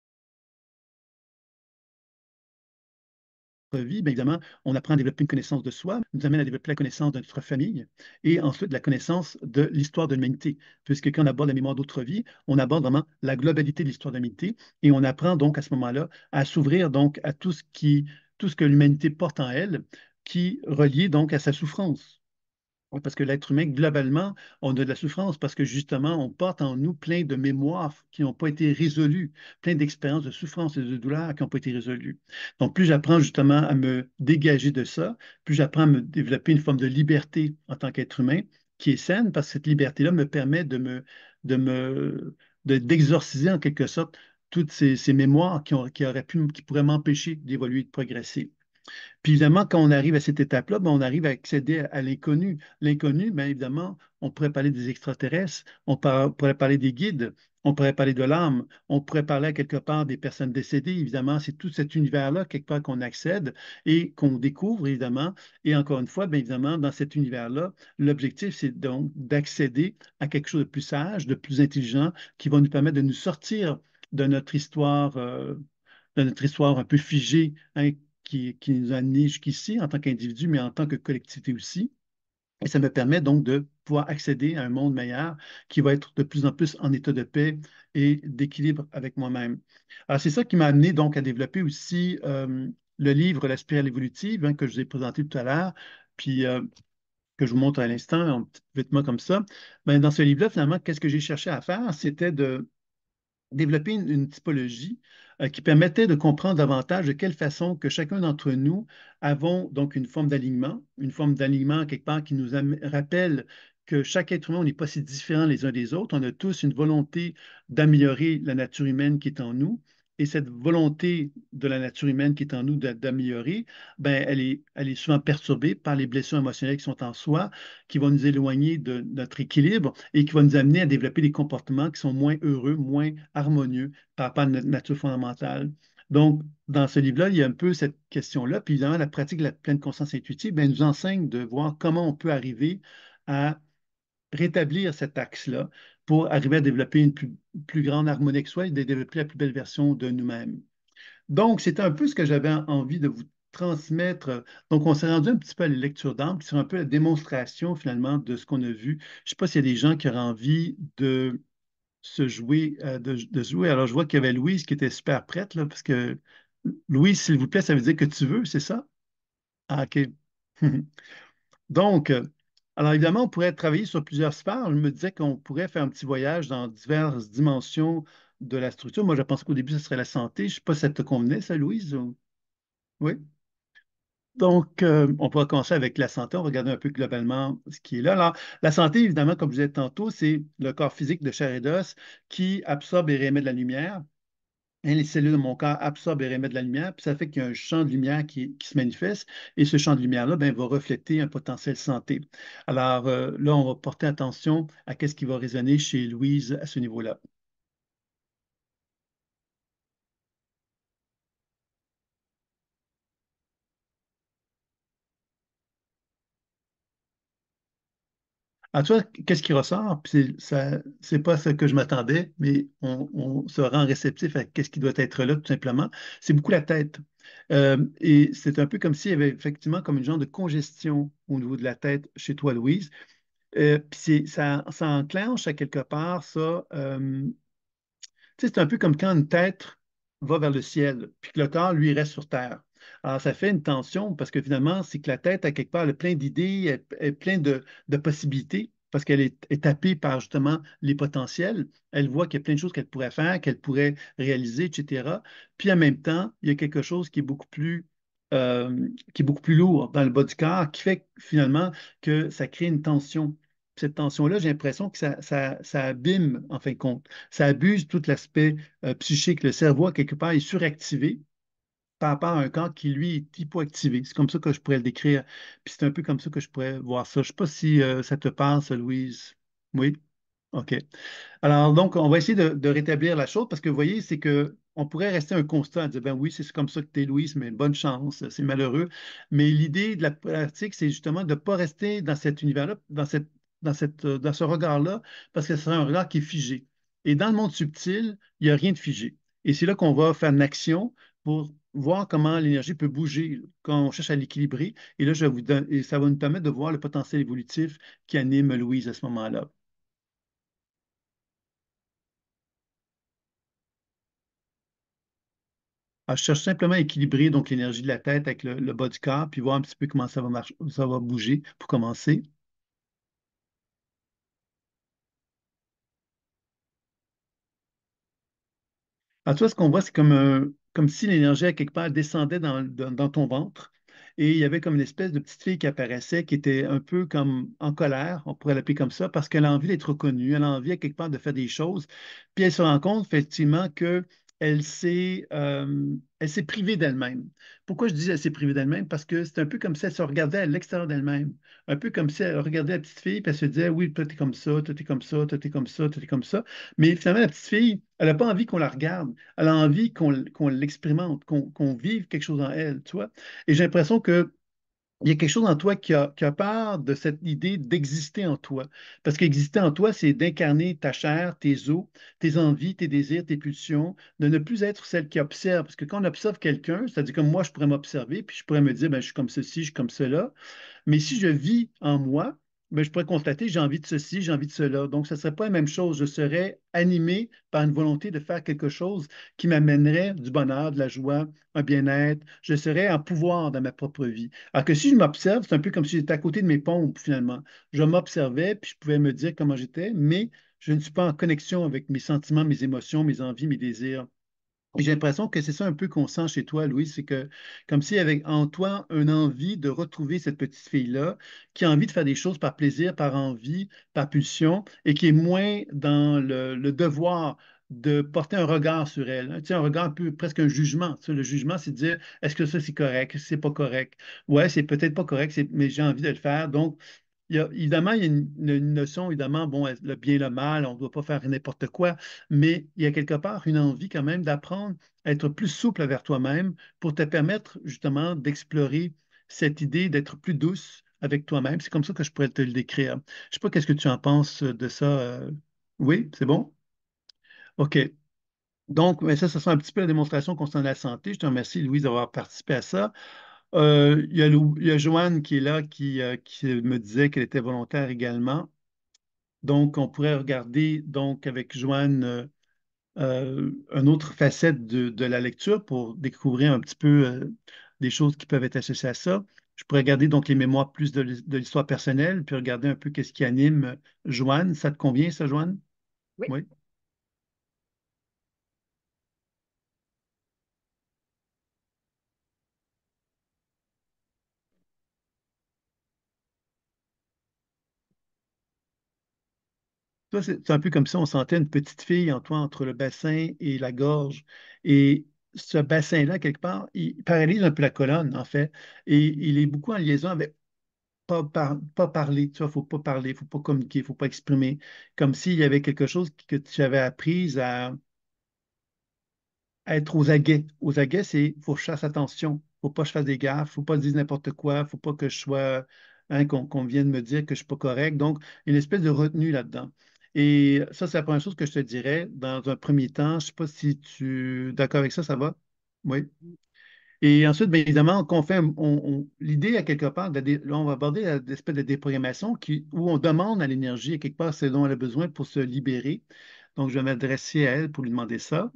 vies. bien évidemment, on apprend à développer une connaissance de soi, nous amène à développer la connaissance de notre famille et ensuite la connaissance de l'histoire de l'humanité. Puisque quand on aborde la mémoire d'autres vies, on aborde vraiment la globalité de l'histoire de l'humanité et on apprend donc à ce moment-là à s'ouvrir donc à tout ce qui, tout ce que l'humanité porte en elle, qui relie donc à sa souffrance. Parce que l'être humain, globalement, on a de la souffrance parce que justement, on porte en nous plein de mémoires qui n'ont pas été résolues, plein d'expériences de souffrance et de douleurs qui n'ont pas été résolues. Donc, plus j'apprends justement à me dégager de ça, plus j'apprends à me développer une forme de liberté en tant qu'être humain qui est saine parce que cette liberté-là me permet de me, de me, d'exorciser en quelque sorte toutes ces, mémoires qui, qui auraient pu, qui pourraient m'empêcher d'évoluer, de progresser. Puis évidemment, quand on arrive à cette étape-là, ben, on arrive à accéder à, l'inconnu. L'inconnu, bien évidemment, on pourrait parler des extraterrestres, on pourrait parler des guides, on pourrait parler de l'âme, on pourrait parler quelque part des personnes décédées. Évidemment, c'est tout cet univers-là, quelque part, qu'on accède et qu'on découvre, évidemment. Et encore une fois, bien évidemment, dans cet univers-là, l'objectif, c'est donc d'accéder à quelque chose de plus sage, de plus intelligent, qui va nous permettre de nous sortir de notre histoire. Euh, de notre histoire un peu figée, hein, qui, nous a amenés jusqu'ici en tant qu'individu, mais en tant que collectivité aussi. Et ça me permet donc de pouvoir accéder à un monde meilleur qui va être de plus en plus en état de paix et d'équilibre avec moi-même. Alors, c'est ça qui m'a amené donc à développer aussi euh, le livre La spirale évolutive hein, que je vous ai présenté tout à l'heure, puis euh, que je vous montre à l'instant, vêtement comme ça. Ben, dans ce livre-là, finalement, qu'est-ce que j'ai cherché à faire? C'était de développer une typologie euh, qui permettait de comprendre davantage de quelle façon que chacun d'entre nous avons donc une forme d'alignement, une forme d'alignement quelque part qui nous rappelle que chaque être humain, n'est pas si différent les uns des autres. On a tous une volonté d'améliorer la nature humaine qui est en nous et cette volonté de la nature humaine qui est en nous d'améliorer, ben, elle, est, souvent perturbée par les blessures émotionnelles qui sont en soi, qui vont nous éloigner de notre équilibre et qui vont nous amener à développer des comportements qui sont moins heureux, moins harmonieux par rapport à notre nature fondamentale. Donc, dans ce livre-là, il y a un peu cette question-là. Puis évidemment, la pratique de la pleine conscience intuitive ben, nous enseigne de voir comment on peut arriver à rétablir cet axe-là, pour arriver à développer une plus, grande harmonie que soi et de développer la plus belle version de nous-mêmes. Donc, c'était un peu ce que j'avais envie de vous transmettre. Donc, on s'est rendu un petit peu à la lecture d'âme, c'est un peu la démonstration finalement de ce qu'on a vu. Je ne sais pas s'il y a des gens qui auraient envie de se jouer, euh, de, jouer. Alors, je vois qu'il y avait Louise qui était super prête, là, parce que Louise, s'il vous plaît, ça veut dire que tu veux, c'est ça? Ah, OK. Donc, euh, alors évidemment, on pourrait travailler sur plusieurs sphères. Je me disais qu'on pourrait faire un petit voyage dans diverses dimensions de la structure. Moi, je pense qu'au début, ce serait la santé. Je ne sais pas si ça te convenait, ça, Louise? Oui. Donc, euh, on pourra commencer avec la santé, on regarder un peu globalement ce qui est là. Alors, la santé, évidemment, comme je disais tantôt, c'est le corps physique de chair et qui absorbe et réémet de la lumière les cellules de mon corps absorbent et remettent de la lumière, puis ça fait qu'il y a un champ de lumière qui, se manifeste, et ce champ de lumière-là ben, va refléter un potentiel santé. Alors euh, là, on va porter attention à ce qui va résonner chez Louise à ce niveau-là. En tout qu'est-ce qui ressort? Puis ça, c'est pas ce que je m'attendais, mais on, se rend réceptif à qu'est-ce qui doit être là, tout simplement. C'est beaucoup la tête. Euh, et c'est un peu comme s'il y avait effectivement comme une genre de congestion au niveau de la tête chez toi, Louise. Euh, puis ça, enclenche à quelque part ça. Euh, c'est un peu comme quand une tête va vers le ciel, puis que le corps, lui, reste sur terre. Alors, ah, ça fait une tension parce que finalement, c'est que la tête, a quelque part, elle plein d'idées, elle, est plein de, possibilités parce qu'elle est, tapée par justement les potentiels. Elle voit qu'il y a plein de choses qu'elle pourrait faire, qu'elle pourrait réaliser, etc. Puis en même temps, il y a quelque chose qui est beaucoup plus, euh, qui est beaucoup plus lourd dans le bas du corps, qui fait finalement que ça crée une tension. Cette tension-là, j'ai l'impression que ça, ça, abîme, en fin de compte. Ça abuse tout l'aspect euh, psychique. Le cerveau, quelque part, est suractivé par rapport à un camp qui, lui, est hypoactivé. C'est comme ça que je pourrais le décrire. Puis c'est un peu comme ça que je pourrais voir ça. Je ne sais pas si euh, ça te passe, Louise. Oui? OK. Alors, donc, on va essayer de, rétablir la chose parce que vous voyez, c'est que on pourrait rester un constat, dire ben oui, c'est comme ça que tu es, Louise, mais bonne chance, c'est malheureux. Mais l'idée de la pratique, c'est justement de ne pas rester dans cet univers-là, dans, cette, dans, cette, euh, dans ce regard-là, parce que c'est un regard qui est figé. Et dans le monde subtil, il n'y a rien de figé. Et c'est là qu'on va faire une action pour voir comment l'énergie peut bouger quand on cherche à l'équilibrer. Et là, ça va nous permettre de voir le potentiel évolutif qui anime Louise à ce moment-là. Ah, je cherche simplement à équilibrer l'énergie de la tête avec le, bas du corps, puis voir un petit peu comment ça va, marcher, ça va bouger pour commencer. À ah, toi, ce qu'on voit, c'est comme un, comme si l'énergie, à quelque part, descendait dans, ton ventre. Et il y avait comme une espèce de petite fille qui apparaissait, qui était un peu comme en colère, on pourrait l'appeler comme ça, parce qu'elle a envie d'être reconnue, elle a envie à quelque part de faire des choses. Puis elle se rend compte effectivement que euh, elle s'est privée d'elle-même. Pourquoi je dis elle s'est privée d'elle-même? Parce que c'est un peu comme si elle se regardait à l'extérieur d'elle-même. Un peu comme si elle regardait la petite fille et elle se disait Oui, toi, t'es comme ça, toi, t'es comme ça, toi, t'es comme ça, toi, t'es comme ça. Mais finalement, la petite fille, elle n'a pas envie qu'on la regarde. Elle a envie qu'on l'expérimente, qu'on vive quelque chose en elle, tu vois. Et j'ai l'impression que il y a quelque chose en toi qui a, part de cette idée d'exister en toi. Parce qu'exister en toi, c'est d'incarner ta chair, tes os, tes envies, tes désirs, tes pulsions, de ne plus être celle qui observe. Parce que quand on observe quelqu'un, c'est-à-dire comme moi, je pourrais m'observer, puis je pourrais me dire, ben, je suis comme ceci, je suis comme cela. Mais si je vis en moi, mais je pourrais constater j'ai envie de ceci, j'ai envie de cela. Donc, ce ne serait pas la même chose. Je serais animé par une volonté de faire quelque chose qui m'amènerait du bonheur, de la joie, un bien-être. Je serais en pouvoir dans ma propre vie. Alors que si je m'observe, c'est un peu comme si j'étais à côté de mes pompes, finalement. Je m'observais, puis je pouvais me dire comment j'étais, mais je ne suis pas en connexion avec mes sentiments, mes émotions, mes envies, mes désirs. J'ai l'impression que c'est ça un peu qu'on sent chez toi, Louis, c'est que comme s'il y avait en toi une envie de retrouver cette petite fille-là, qui a envie de faire des choses par plaisir, par envie, par pulsion, et qui est moins dans le, devoir de porter un regard sur elle, hein. un regard presque un jugement. le jugement, c'est de dire est-ce que ça c'est correct, c'est pas correct. Ouais, c'est peut-être pas correct, mais j'ai envie de le faire. Donc, évidemment, il y a une, notion, évidemment, bon, le bien, le mal, on ne doit pas faire n'importe quoi, mais il y a quelque part une envie quand même d'apprendre à être plus souple vers toi-même pour te permettre justement d'explorer cette idée d'être plus douce avec toi-même. C'est comme ça que je pourrais te le décrire. Je ne sais pas qu'est-ce que tu en penses de ça. Euh. Oui, c'est bon? OK. Donc, ça, ce sera un petit peu la démonstration concernant la santé. Je te remercie, Louise, d'avoir participé à ça. Euh, il, y a Joanne qui est là, euh, qui, me disait qu'elle était volontaire également. Donc, on pourrait regarder donc avec Joanne euh, une autre facette de, la lecture pour découvrir un petit peu des choses qui peuvent être associées à ça. Je pourrais regarder donc les mémoires plus de, l'histoire personnelle, puis regarder un peu qu'est-ce qui anime Joanne. Ça te convient, ça, Joanne? Oui. c'est un peu comme si on sentait une petite fille en toi, entre le bassin et la gorge. Et ce bassin-là, quelque part, il paralyse un peu la colonne, en fait. Et il est beaucoup en liaison avec pas, parler, tu vois, faut pas parler, il ne faut pas communiquer, il ne faut pas exprimer. Comme s'il y avait quelque chose que tu avais appris à, être aux aguets. Aux aguets, c'est faut que je fasse attention, faut pas que je fasse des gaffes, faut pas que je dise n'importe quoi, faut pas que je sois, hein, qu'on vienne me dire que je ne suis pas correct. Donc, une espèce de retenue là-dedans. Et ça, c'est la première chose que je te dirais. Dans un premier temps, je ne sais pas si tu es d'accord avec ça, ça va? Oui. Et ensuite, bien évidemment, qu'on fait, l'idée à quelque part, là, on va aborder l'aspect de déprogrammation où on demande à l'énergie à quelque part ce dont elle a besoin pour se libérer. Donc, je vais m'adresser à elle pour lui demander ça.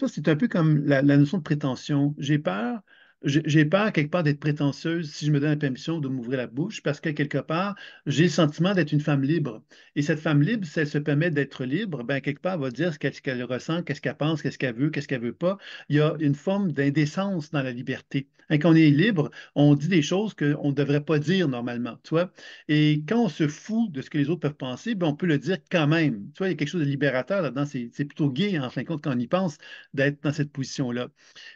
Ça, c'est un peu comme la notion de prétention. J'ai peur, j'ai peur quelque part d'être prétentieuse si je me donne la permission de m'ouvrir la bouche parce que quelque part, j'ai le sentiment d'être une femme libre. Et cette femme libre, si elle se permet d'être libre, ben, quelque part, elle va dire ce qu'elle ressent, qu'est-ce qu'elle pense, qu'est-ce qu'elle veut, qu'est-ce qu'elle veut pas. Il y a une forme d'indécence dans la liberté. Hein, quand on est libre, on dit des choses qu'on ne devrait pas dire normalement, Et quand on se fout de ce que les autres peuvent penser, ben, on peut le dire quand même. Tu il y a quelque chose de libérateur là-dedans. C'est plutôt gay, en fin de compte, quand on y pense, d'être dans cette position-là.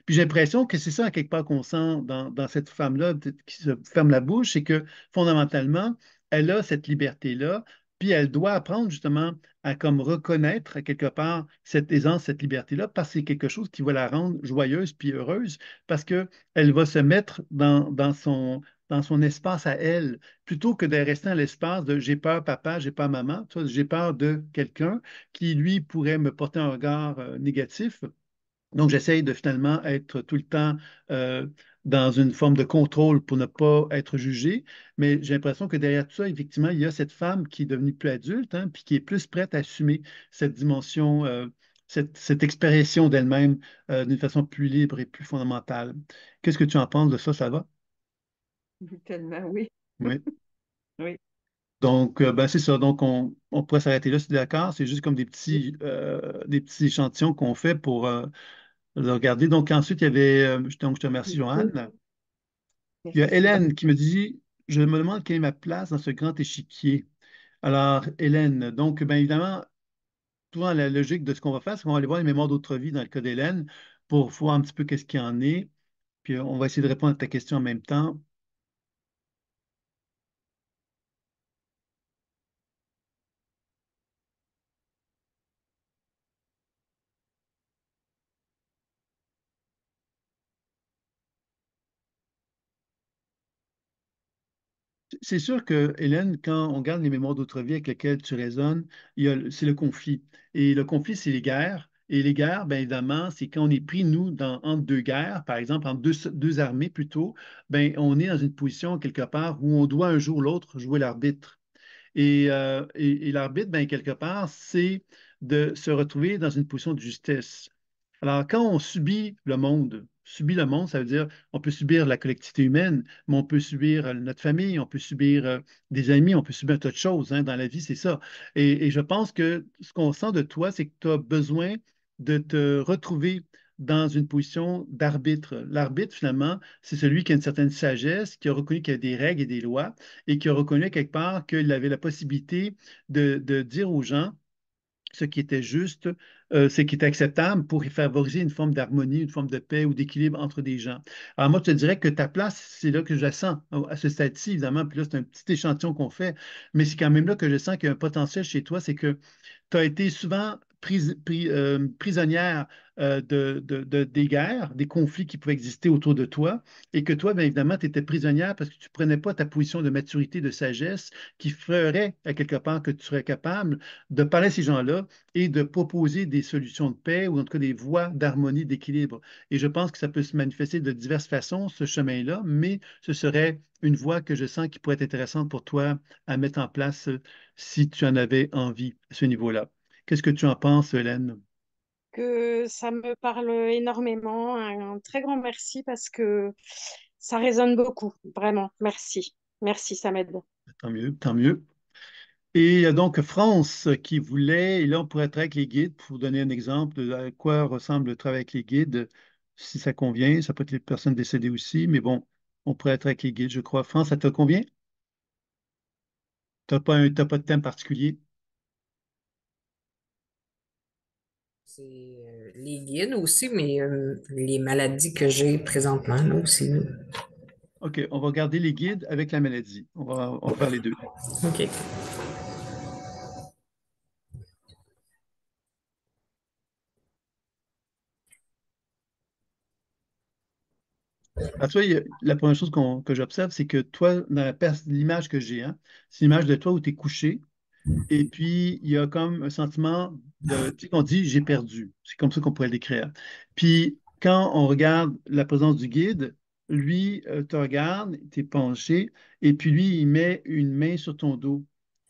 Puis j'ai l'impression que c'est ça, quelque part, qu'on sent dans, cette femme-là qui se ferme la bouche, c'est que fondamentalement, elle a cette liberté-là, puis elle doit apprendre justement à comme reconnaître quelque part cette aisance, cette liberté-là, parce que c'est quelque chose qui va la rendre joyeuse puis heureuse, parce qu'elle va se mettre dans, son, dans son espace à elle, plutôt que de rester dans l'espace de j'ai peur papa, j'ai peur maman, j'ai peur de quelqu'un qui, lui, pourrait me porter un regard euh, négatif. Donc, j'essaye de finalement être tout le temps euh, dans une forme de contrôle pour ne pas être jugé. Mais j'ai l'impression que derrière tout ça, effectivement, il y a cette femme qui est devenue plus adulte, hein, puis qui est plus prête à assumer cette dimension, euh, cette, expression d'elle-même euh, d'une façon plus libre et plus fondamentale. Qu'est-ce que tu en penses de ça, ça va? Tellement, oui. Oui. oui. Donc, euh, ben, c'est ça. Donc, on, pourrait s'arrêter là, c'est d'accord. C'est juste comme des petits, euh, des petits échantillons qu'on fait pour euh, le regarder. Donc, ensuite, il y avait, je, te remercie, Johan. Il y a Hélène qui me dit, je me demande quelle est ma place dans ce grand échiquier. Alors, Hélène, donc, bien évidemment, souvent, la logique de ce qu'on va faire, c'est qu'on va aller voir les mémoires d'autres vies dans le cas d'Hélène pour voir un petit peu qu'est-ce qu'il en est. Puis, on va essayer de répondre à ta question en même temps c'est sûr que, Hélène, quand on garde les mémoires d'autres vies avec lesquelles tu raisonnes, c'est le conflit. Et le conflit, c'est les guerres. Et les guerres, bien évidemment, c'est quand on est pris, nous, dans, entre deux guerres, par exemple, entre deux, armées plutôt, ben on est dans une position quelque part où on doit un jour ou l'autre jouer l'arbitre. Et, euh, l'arbitre, bien quelque part, c'est de se retrouver dans une position de justesse. Alors, quand on subit le monde, subit le monde, ça veut dire on peut subir la collectivité humaine, mais on peut subir euh, notre famille, on peut subir euh, des amis, on peut subir un tas de choses hein, dans la vie, c'est ça. Et, je pense que ce qu'on sent de toi, c'est que tu as besoin de te retrouver dans une position d'arbitre. L'arbitre, finalement, c'est celui qui a une certaine sagesse, qui a reconnu qu'il y a des règles et des lois, et qui a reconnu quelque part qu'il avait la possibilité de dire aux gens, ce qui était juste, euh, ce qui était acceptable pour favoriser une forme d'harmonie, une forme de paix ou d'équilibre entre des gens. Alors moi, je te dirais que ta place, c'est là que je sens, à ce stade-ci, évidemment, puis là, c'est un petit échantillon qu'on fait, mais c'est quand même là que je sens qu'il y a un potentiel chez toi, c'est que tu as été souvent euh, prisonnière euh, de, des guerres, des conflits qui pouvaient exister autour de toi, et que toi, bien évidemment, tu étais prisonnière parce que tu prenais pas ta position de maturité, de sagesse, qui ferait à quelque part que tu serais capable de parler à ces gens-là et de proposer des solutions de paix ou en tout cas des voies d'harmonie, d'équilibre. Et je pense que ça peut se manifester de diverses façons, ce chemin-là, mais ce serait une voie que je sens qui pourrait être intéressante pour toi à mettre en place si tu en avais envie à ce niveau-là. Qu'est-ce que tu en penses, Hélène Que ça me parle énormément. Un, très grand merci parce que ça résonne beaucoup, vraiment. Merci. Merci, ça m'aide. Tant mieux, tant mieux. Et il y a donc France qui voulait, et là on pourrait être avec les guides pour donner un exemple de à quoi ressemble le travail avec les guides, si ça convient. Ça peut être les personnes décédées aussi, mais bon, on pourrait être avec les guides, je crois. France, ça te convient? Tu n'as pas, un, pas de thème particulier? c'est euh, les guides aussi, mais euh, les maladies que j'ai présentement là, aussi. OK, on va regarder les guides avec la maladie. On va, on faire les deux. OK. la première chose que j'observe, c'est que toi, dans l'image que j'ai, hein, c'est l'image de toi où tu es couché, et puis, il y a comme un sentiment de. Tu sais, dit j'ai perdu. C'est comme ça qu'on pourrait l'écrire. Puis, quand on regarde la présence du guide, lui euh, te regarde, t'es penché, et puis lui, il met une main sur ton dos.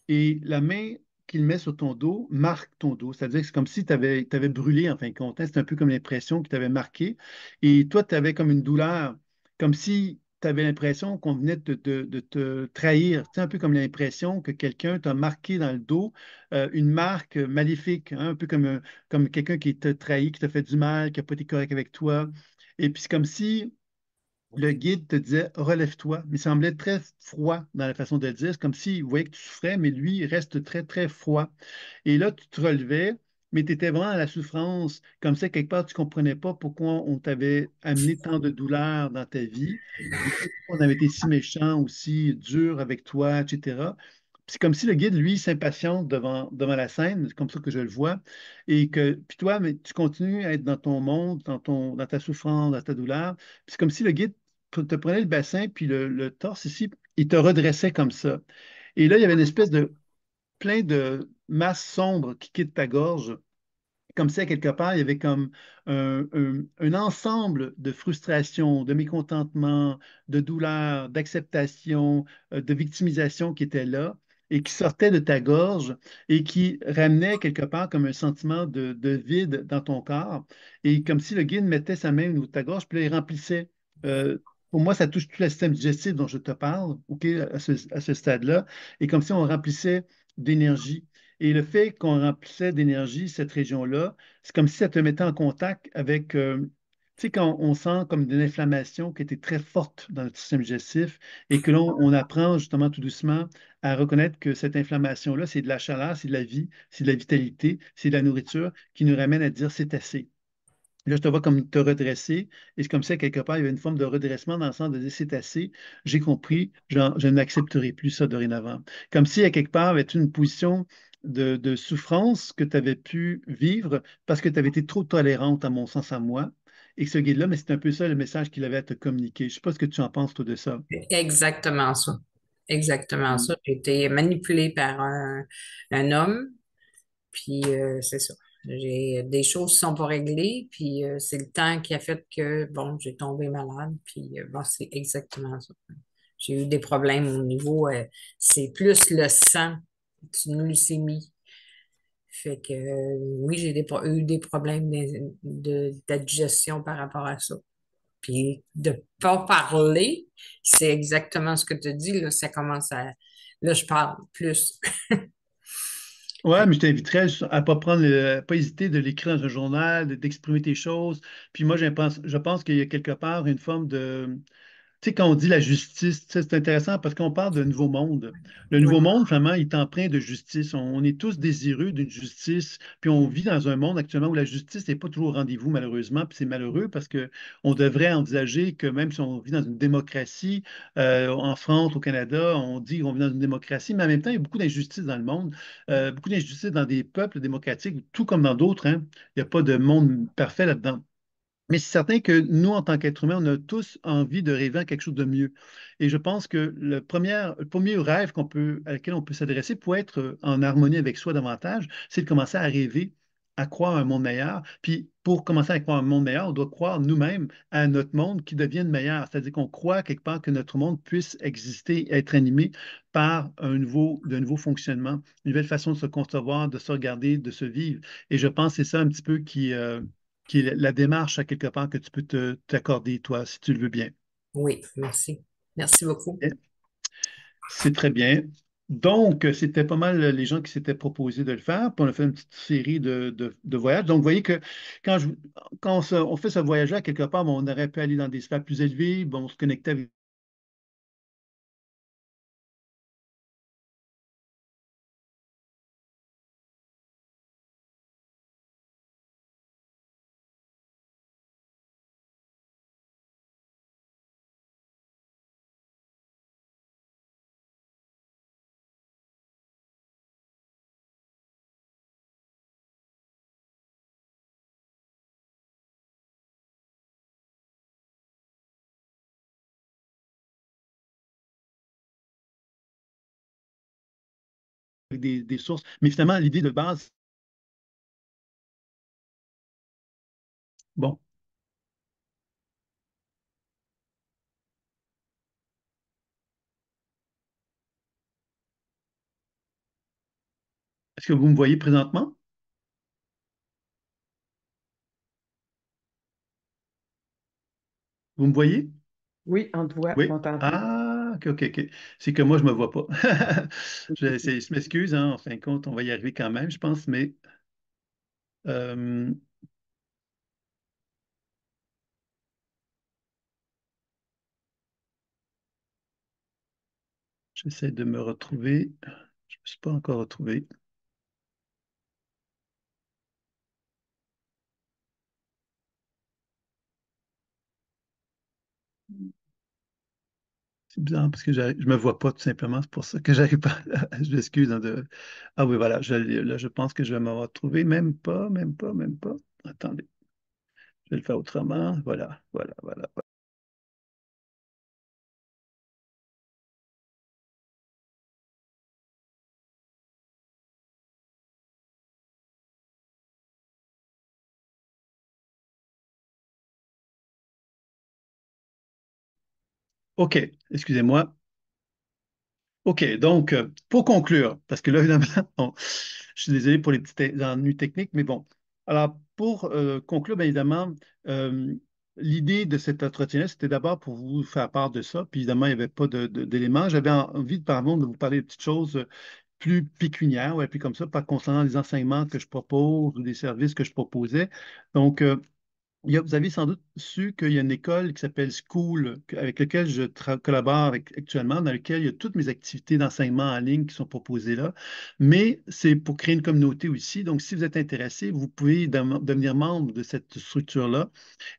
Et la main qu'il met sur ton dos marque ton dos. C'est-à-dire que c'est comme si tu avais, brûlé en fin de compte. Hein. C'est un peu comme l'impression qu'il t'avait marqué. Et toi, tu avais comme une douleur, comme si tu avais l'impression qu'on venait de, te trahir. C'est un peu comme l'impression que quelqu'un t'a marqué dans le dos euh, une marque maléfique, hein, un peu comme, euh, comme quelqu'un qui t'a trahi, qui t'a fait du mal, qui n'a pas été correct avec toi. Et puis c'est comme si le guide te disait relève-toi, mais il semblait très froid dans la façon de le dire. C'est comme s'il voyait que tu souffrais, mais lui reste très, très froid. Et là, tu te relevais mais tu étais vraiment à la souffrance. Comme ça, quelque part, tu ne comprenais pas pourquoi on t'avait amené tant de douleur dans ta vie. pourquoi On avait été si méchant aussi, dur avec toi, etc. C'est comme si le guide, lui, s'impatiente devant, devant la scène, c'est comme ça que je le vois. Et que, puis toi, mais tu continues à être dans ton monde, dans, ton, dans ta souffrance, dans ta douleur. C'est comme si le guide te prenait le bassin, puis le, le torse ici, il te redressait comme ça. Et là, il y avait une espèce de plein de masse sombre qui quitte ta gorge, comme si quelque part, il y avait comme un, ensemble de frustrations, de mécontentement, de douleur, d'acceptation, euh, de victimisation qui était là et qui sortait de ta gorge et qui ramenait quelque part comme un sentiment de, vide dans ton corps. Et comme si le guide mettait sa main au de ta gorge, puis il remplissait. Euh, pour moi, ça touche tout le système digestif dont je te parle, OK, à ce stade-là. Et comme si on remplissait d'énergie et le fait qu'on remplissait d'énergie cette région-là, c'est comme si ça te mettait en contact avec, euh, tu sais, quand on sent comme de l'inflammation qui était très forte dans notre système digestif et que l'on apprend justement tout doucement à reconnaître que cette inflammation-là, c'est de la chaleur, c'est de la vie, c'est de la vitalité, c'est de la nourriture qui nous ramène à dire c'est assez. Là, je te vois comme te redresser, et c'est comme ça, quelque part, il y avait une forme de redressement dans le sens de dire c'est assez, j'ai compris, je, n'accepterai plus ça dorénavant. Comme si, à quelque part, avait une position de, souffrance que tu avais pu vivre parce que tu avais été trop tolérante, à mon sens, à moi. Et que ce guide-là, mais c'est un peu ça le message qu'il avait à te communiquer. Je ne sais pas ce que tu en penses, toi, de ça. Exactement ça. Exactement mm. ça. J'ai été manipulée par un, homme, puis euh, c'est ça. J'ai des choses qui sont pas réglées, puis euh, c'est le temps qui a fait que, bon, j'ai tombé malade, puis euh, bon, c'est exactement ça. J'ai eu des problèmes au niveau, c'est plus le sang une leucémie. Fait que euh, oui, j'ai eu des problèmes de, digestion par rapport à ça. Puis de ne pas parler, c'est exactement ce que tu dis, là, ça commence à. Là, je parle plus. Ouais, mais je t'inviterais à pas prendre pas hésiter de l'écrire dans un journal, d'exprimer tes choses. Puis moi, je pense qu'il y a quelque part une forme de, tu sais, quand on dit la justice, c'est intéressant parce qu'on parle d'un nouveau monde. Le nouveau monde, vraiment, il est empreint de justice. On, est tous désireux d'une justice. Puis on vit dans un monde actuellement où la justice n'est pas toujours au rendez-vous, malheureusement. Puis c'est malheureux parce qu'on devrait envisager que même si on vit dans une démocratie, euh, en France, au Canada, on dit qu'on vit dans une démocratie, mais en même temps, il y a beaucoup d'injustices dans le monde, euh, beaucoup d'injustices dans des peuples démocratiques, tout comme dans d'autres. Hein. Il n'y a pas de monde parfait là-dedans. Mais c'est certain que nous, en tant qu'êtres humains, on a tous envie de rêver à quelque chose de mieux. Et je pense que le premier, premier rêve qu'on peut, à lequel on peut s'adresser pour être euh, en harmonie avec soi davantage, c'est de commencer à rêver à croire à un monde meilleur. Puis pour commencer à croire à un monde meilleur, on doit croire nous-mêmes à notre monde qui devienne meilleur. C'est-à-dire qu'on croit quelque part que notre monde puisse exister, être animé par un nouveau, nouveau fonctionnement, une nouvelle façon de se concevoir, de se regarder, de se vivre. Et je pense que c'est ça un petit peu qui, euh, qui la démarche à quelque part que tu peux t'accorder, toi, si tu le veux bien. Oui, merci. Merci beaucoup. C'est très bien. Donc, c'était pas mal les gens qui s'étaient proposés de le faire. Puis on a fait une petite série de, voyages. Donc, vous voyez que quand, on, fait ce voyage-là, quelque part, on aurait pu aller dans des sphères plus élevées, on se connectait avec des, sources. Mais finalement, l'idée de base. Bon. Est-ce que vous me voyez présentement? Vous me voyez? Oui, on te voit, on OK, OK, OK. C'est que moi, je ne me vois pas. je, m'excuse, hein, en fin de compte, on va y arriver quand même, je pense, mais. Euh, j'essaie de me retrouver. Je ne me suis pas encore retrouvé. C'est bizarre hein, parce que je ne me vois pas tout simplement. C'est pour ça que j'arrive pas. Je m'excuse. Hein, de... Ah oui, voilà. Je, là, je pense que je vais m'avoir trouvé. Même pas, même pas, même pas. Attendez. Je vais le faire autrement. Voilà, voilà, voilà. voilà. OK, excusez-moi. OK, donc, euh, pour conclure, parce que là, évidemment, je suis désolé pour les petits ennuis techniques, mais bon. Alors, pour euh, conclure, bien évidemment, euh, l'idée de cet entretien c'était d'abord pour vous faire part de ça. Puis, évidemment, il n'y avait pas d'éléments. J'avais envie, par exemple, de vous parler de petites choses plus pécuniaires, et puis comme ça, par concernant les enseignements que je propose ou des services que je proposais. Donc, vous avez sans doute su qu'il y a une école qui s'appelle School, avec laquelle je collabore actuellement, dans laquelle il y a toutes mes activités d'enseignement en ligne qui sont proposées là. Mais c'est pour créer une communauté aussi. Donc, si vous êtes intéressé, vous pouvez devenir membre de cette structure-là.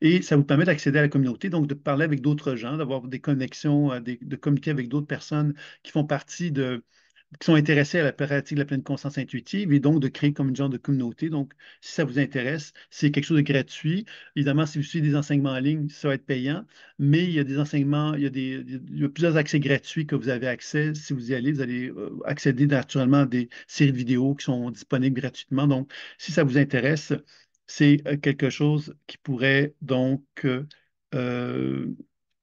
Et ça vous permet d'accéder à la communauté, donc de parler avec d'autres gens, d'avoir des connexions, euh, de communiquer avec d'autres personnes qui font partie de qui sont intéressés à la pratique de la pleine conscience intuitive et donc de créer comme une genre de communauté. Donc, si ça vous intéresse, c'est quelque chose de gratuit. Évidemment, si vous suivez des enseignements en ligne, ça va être payant, mais il y a des enseignements, il y a, des, plusieurs accès gratuits que vous avez accès. Si vous y allez, vous allez euh, accéder naturellement à des séries de vidéos qui sont disponibles gratuitement. Donc, si ça vous intéresse, c'est euh, quelque chose qui pourrait donc euh,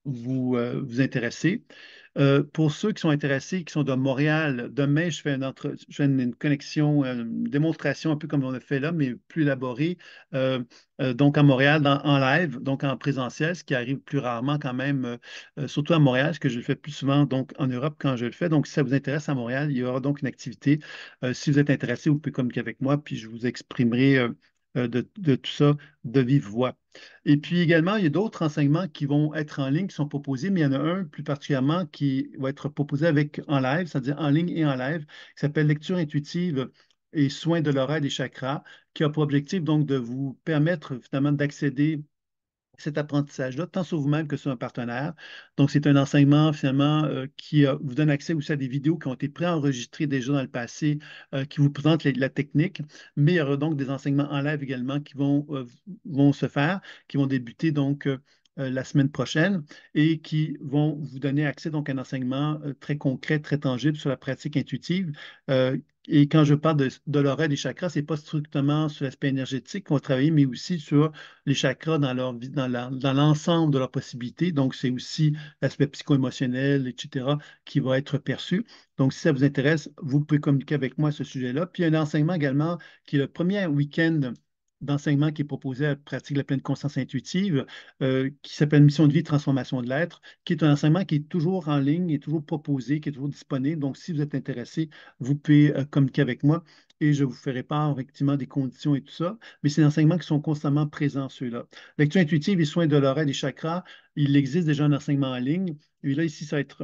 vous, vous intéresser. Euh, pour ceux qui sont intéressés, qui sont de Montréal, demain, je fais une, connexion, euh, une démonstration, un peu comme on a fait là, mais plus élaborée. Euh, donc, à Montréal, en live, donc en présentiel, ce qui arrive plus rarement quand même, surtout à Montréal, ce que je le fais plus souvent donc en Europe quand je le fais. Donc, si ça vous intéresse à Montréal, il y aura donc une activité. si vous êtes intéressé, vous pouvez communiquer avec moi, puis je vous exprimerai euh, de, tout ça de vive voix. Et puis également, il y a d'autres enseignements qui vont être en ligne, qui sont proposés, mais il y en a un plus particulièrement qui va être proposé avec en live, c'est-à-dire en ligne et en live, qui s'appelle Lecture intuitive et soins de l'oreille des chakras, qui a pour objectif donc de vous permettre finalement d'accéder cet apprentissage-là, tant sur vous-même que sur un partenaire. Donc, c'est un enseignement finalement euh, qui euh, vous donne accès aussi à des vidéos qui ont été préenregistrées déjà dans le passé, euh, qui vous présentent la technique, mais il y aura donc des enseignements en live également qui vont, vont se faire, qui vont débuter donc euh, la semaine prochaine et qui vont vous donner accès donc à un enseignement euh, très concret, très tangible sur la pratique intuitive. Euh, et quand je parle de, de des chakras, ce n'est pas strictement sur l'aspect énergétique qu'on va travailler, mais aussi sur les chakras dans leur dans l'ensemble de leurs possibilités. Donc, c'est aussi l'aspect psycho-émotionnel, etc., qui va être perçu. Donc, si ça vous intéresse, vous pouvez communiquer avec moi à ce sujet-là. Puis, il y a un enseignement également qui est le premier week-end d'enseignement qui est proposé à la pratique de la pleine conscience intuitive, euh, qui s'appelle Mission de vie, transformation de l'être, qui est un enseignement qui est toujours en ligne, est toujours proposé, qui est toujours disponible. Donc, si vous êtes intéressé, vous pouvez euh, communiquer avec moi et je vous ferai part effectivement des conditions et tout ça. Mais c'est des enseignements qui sont constamment présents, ceux-là. Lecture intuitive et soins de l'oreille des chakras, il existe déjà un enseignement en ligne. Et là, ici, ça va être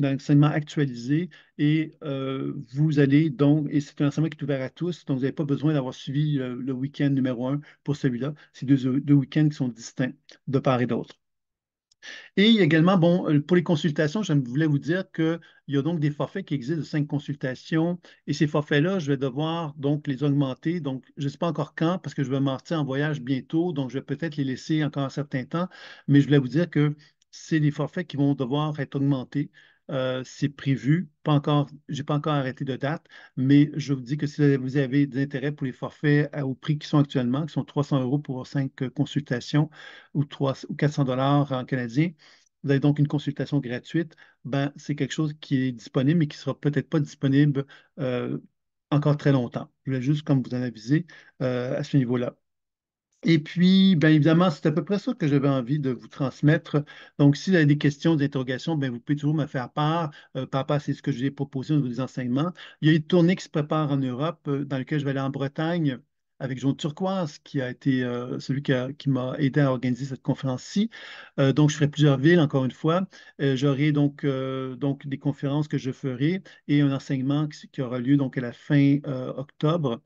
un, enseignement actualisé et euh, vous allez donc, et c'est un enseignement qui est ouvert à tous, donc vous n'avez pas besoin d'avoir suivi euh, le week-end numéro un pour celui-là. C'est deux week-ends qui sont distincts de part et d'autre. Et également, bon, euh, pour les consultations, je voulais vous dire qu'il y a donc des forfaits qui existent de cinq consultations et ces forfaits-là, je vais devoir donc les augmenter. Donc, je ne sais pas encore quand parce que je vais partir en voyage bientôt, donc je vais peut-être les laisser encore un certain temps, mais je voulais vous dire que c'est des forfaits qui vont devoir être augmentés euh, c'est prévu. Pas encore, j'ai pas encore arrêté de date, mais je vous dis que si vous avez des intérêts pour les forfaits euh, au prix qui sont actuellement, qui sont 300 euros pour cinq euh, consultations ou, 3, ou 400 dollars en canadien, vous avez donc une consultation gratuite, ben, c'est quelque chose qui est disponible mais qui ne sera peut-être pas disponible encore très longtemps. Je voulais juste, comme vous en avisez, à ce niveau-là. Et puis, bien évidemment, c'est à peu près ça que j'avais envie de vous transmettre. Donc, si vous avez des questions, des interrogations, bien, vous pouvez toujours me faire part. Papa, euh, par rapport ce que je vous ai proposé au niveau des enseignements. Il y a une tournée qui se prépare en Europe, euh, dans laquelle je vais aller en Bretagne avec Jean Turquoise, qui a été euh, celui qui, m'a aidé à organiser cette conférence-ci. donc, je ferai plusieurs villes, encore une fois. J'aurai donc, donc des conférences que je ferai et un enseignement qui, qui aura lieu donc à la fin octobre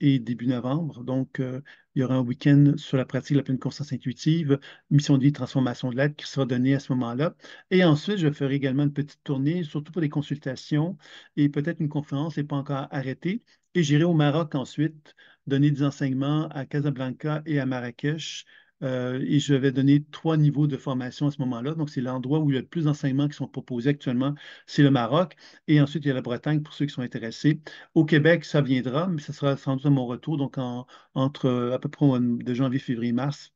et début novembre. Donc, euh, il y aura un week-end sur la pratique de la pleine conscience intuitive, mission de vie, transformation de l'être qui sera donnée à ce moment-là. Et ensuite, je ferai également une petite tournée, surtout pour des consultations et peut-être une conférence n'est pas encore arrêtée. Et j'irai au Maroc ensuite, donner des enseignements à Casablanca et à Marrakech euh, et je vais donner trois niveaux de formation à ce moment-là. Donc, c'est l'endroit où il y a le plus d'enseignements qui sont proposés actuellement, c'est le Maroc. Et ensuite, il y a la Bretagne pour ceux qui sont intéressés. Au Québec, ça viendra, mais ça sera sans doute à mon retour, donc entre à peu près de janvier, février, mars,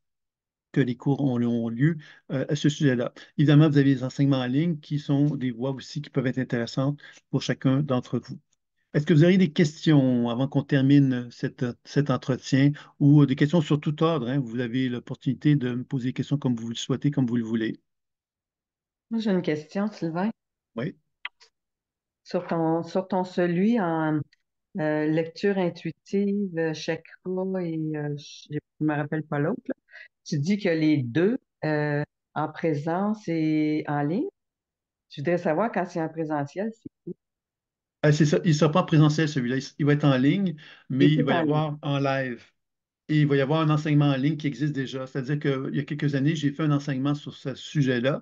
que les cours ont, lieu euh, à ce sujet-là. Évidemment, vous avez les enseignements en ligne qui sont des voies aussi qui peuvent être intéressantes pour chacun d'entre vous. Est-ce que vous avez des questions avant qu'on termine cet entretien ou euh, des questions sur tout ordre? Hein? Vous avez l'opportunité de me poser des questions comme vous le souhaitez, comme vous le voulez. Moi, j'ai une question, Sylvain. Oui. Sur ton, celui en euh, lecture intuitive, chakra et euh, je ne me rappelle pas l'autre, tu dis que les deux en présence et en ligne. Je voudrais savoir quand c'est en présentiel, c'est ah, il ne sera pas présentiel celui-là. Il, va être en ligne, mais il va y avoir en live. Et il va y avoir un enseignement en ligne qui existe déjà. C'est-à-dire qu'il y a quelques années, j'ai fait un enseignement sur ce sujet-là.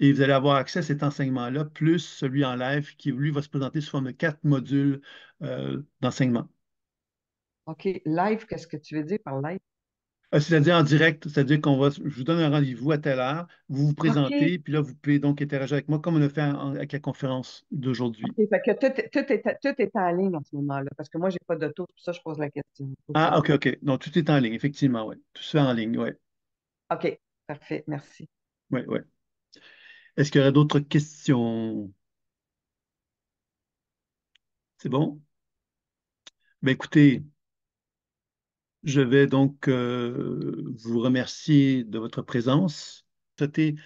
Et vous allez avoir accès à cet enseignement-là, plus celui en live qui, lui, va se présenter sous forme de quatre modules euh, d'enseignement. OK. Live, qu'est-ce que tu veux dire par live? Ah, c'est-à-dire en direct, c'est-à-dire qu'on va, je vous donne un rendez-vous à telle heure, vous vous présentez, puis là, vous pouvez donc interagir avec moi comme on a fait avec la conférence d'aujourd'hui. tout, est, en ligne en ce moment-là, parce que moi, je n'ai pas d'auto, pour ça, je pose la question. Ah, OK, OK. Donc, tout est en ligne, effectivement, oui. Tout se fait en ligne, oui. OK, parfait, merci. Oui, oui. Est-ce qu'il y aurait d'autres questions? C'est bon? Ben écoutez, je vais donc euh, vous remercier de votre présence. C'était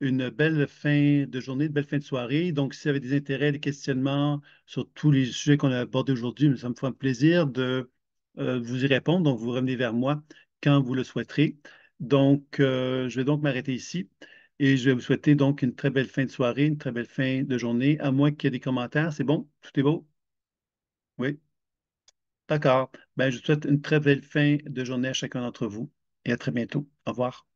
une belle fin de journée, une belle fin de soirée. Donc, si vous avez des intérêts, des questionnements sur tous les sujets qu'on a abordés aujourd'hui, ça me fera un plaisir de euh, vous y répondre. Donc, vous revenez vers moi quand vous le souhaiterez. Donc, euh, je vais donc m'arrêter ici et je vais vous souhaiter donc une très belle fin de soirée, une très belle fin de journée. À moins qu'il y ait des commentaires, c'est bon? Tout est beau? Oui. D'accord. Ben, je vous souhaite une très belle fin de journée à chacun d'entre vous et à très bientôt. Au revoir.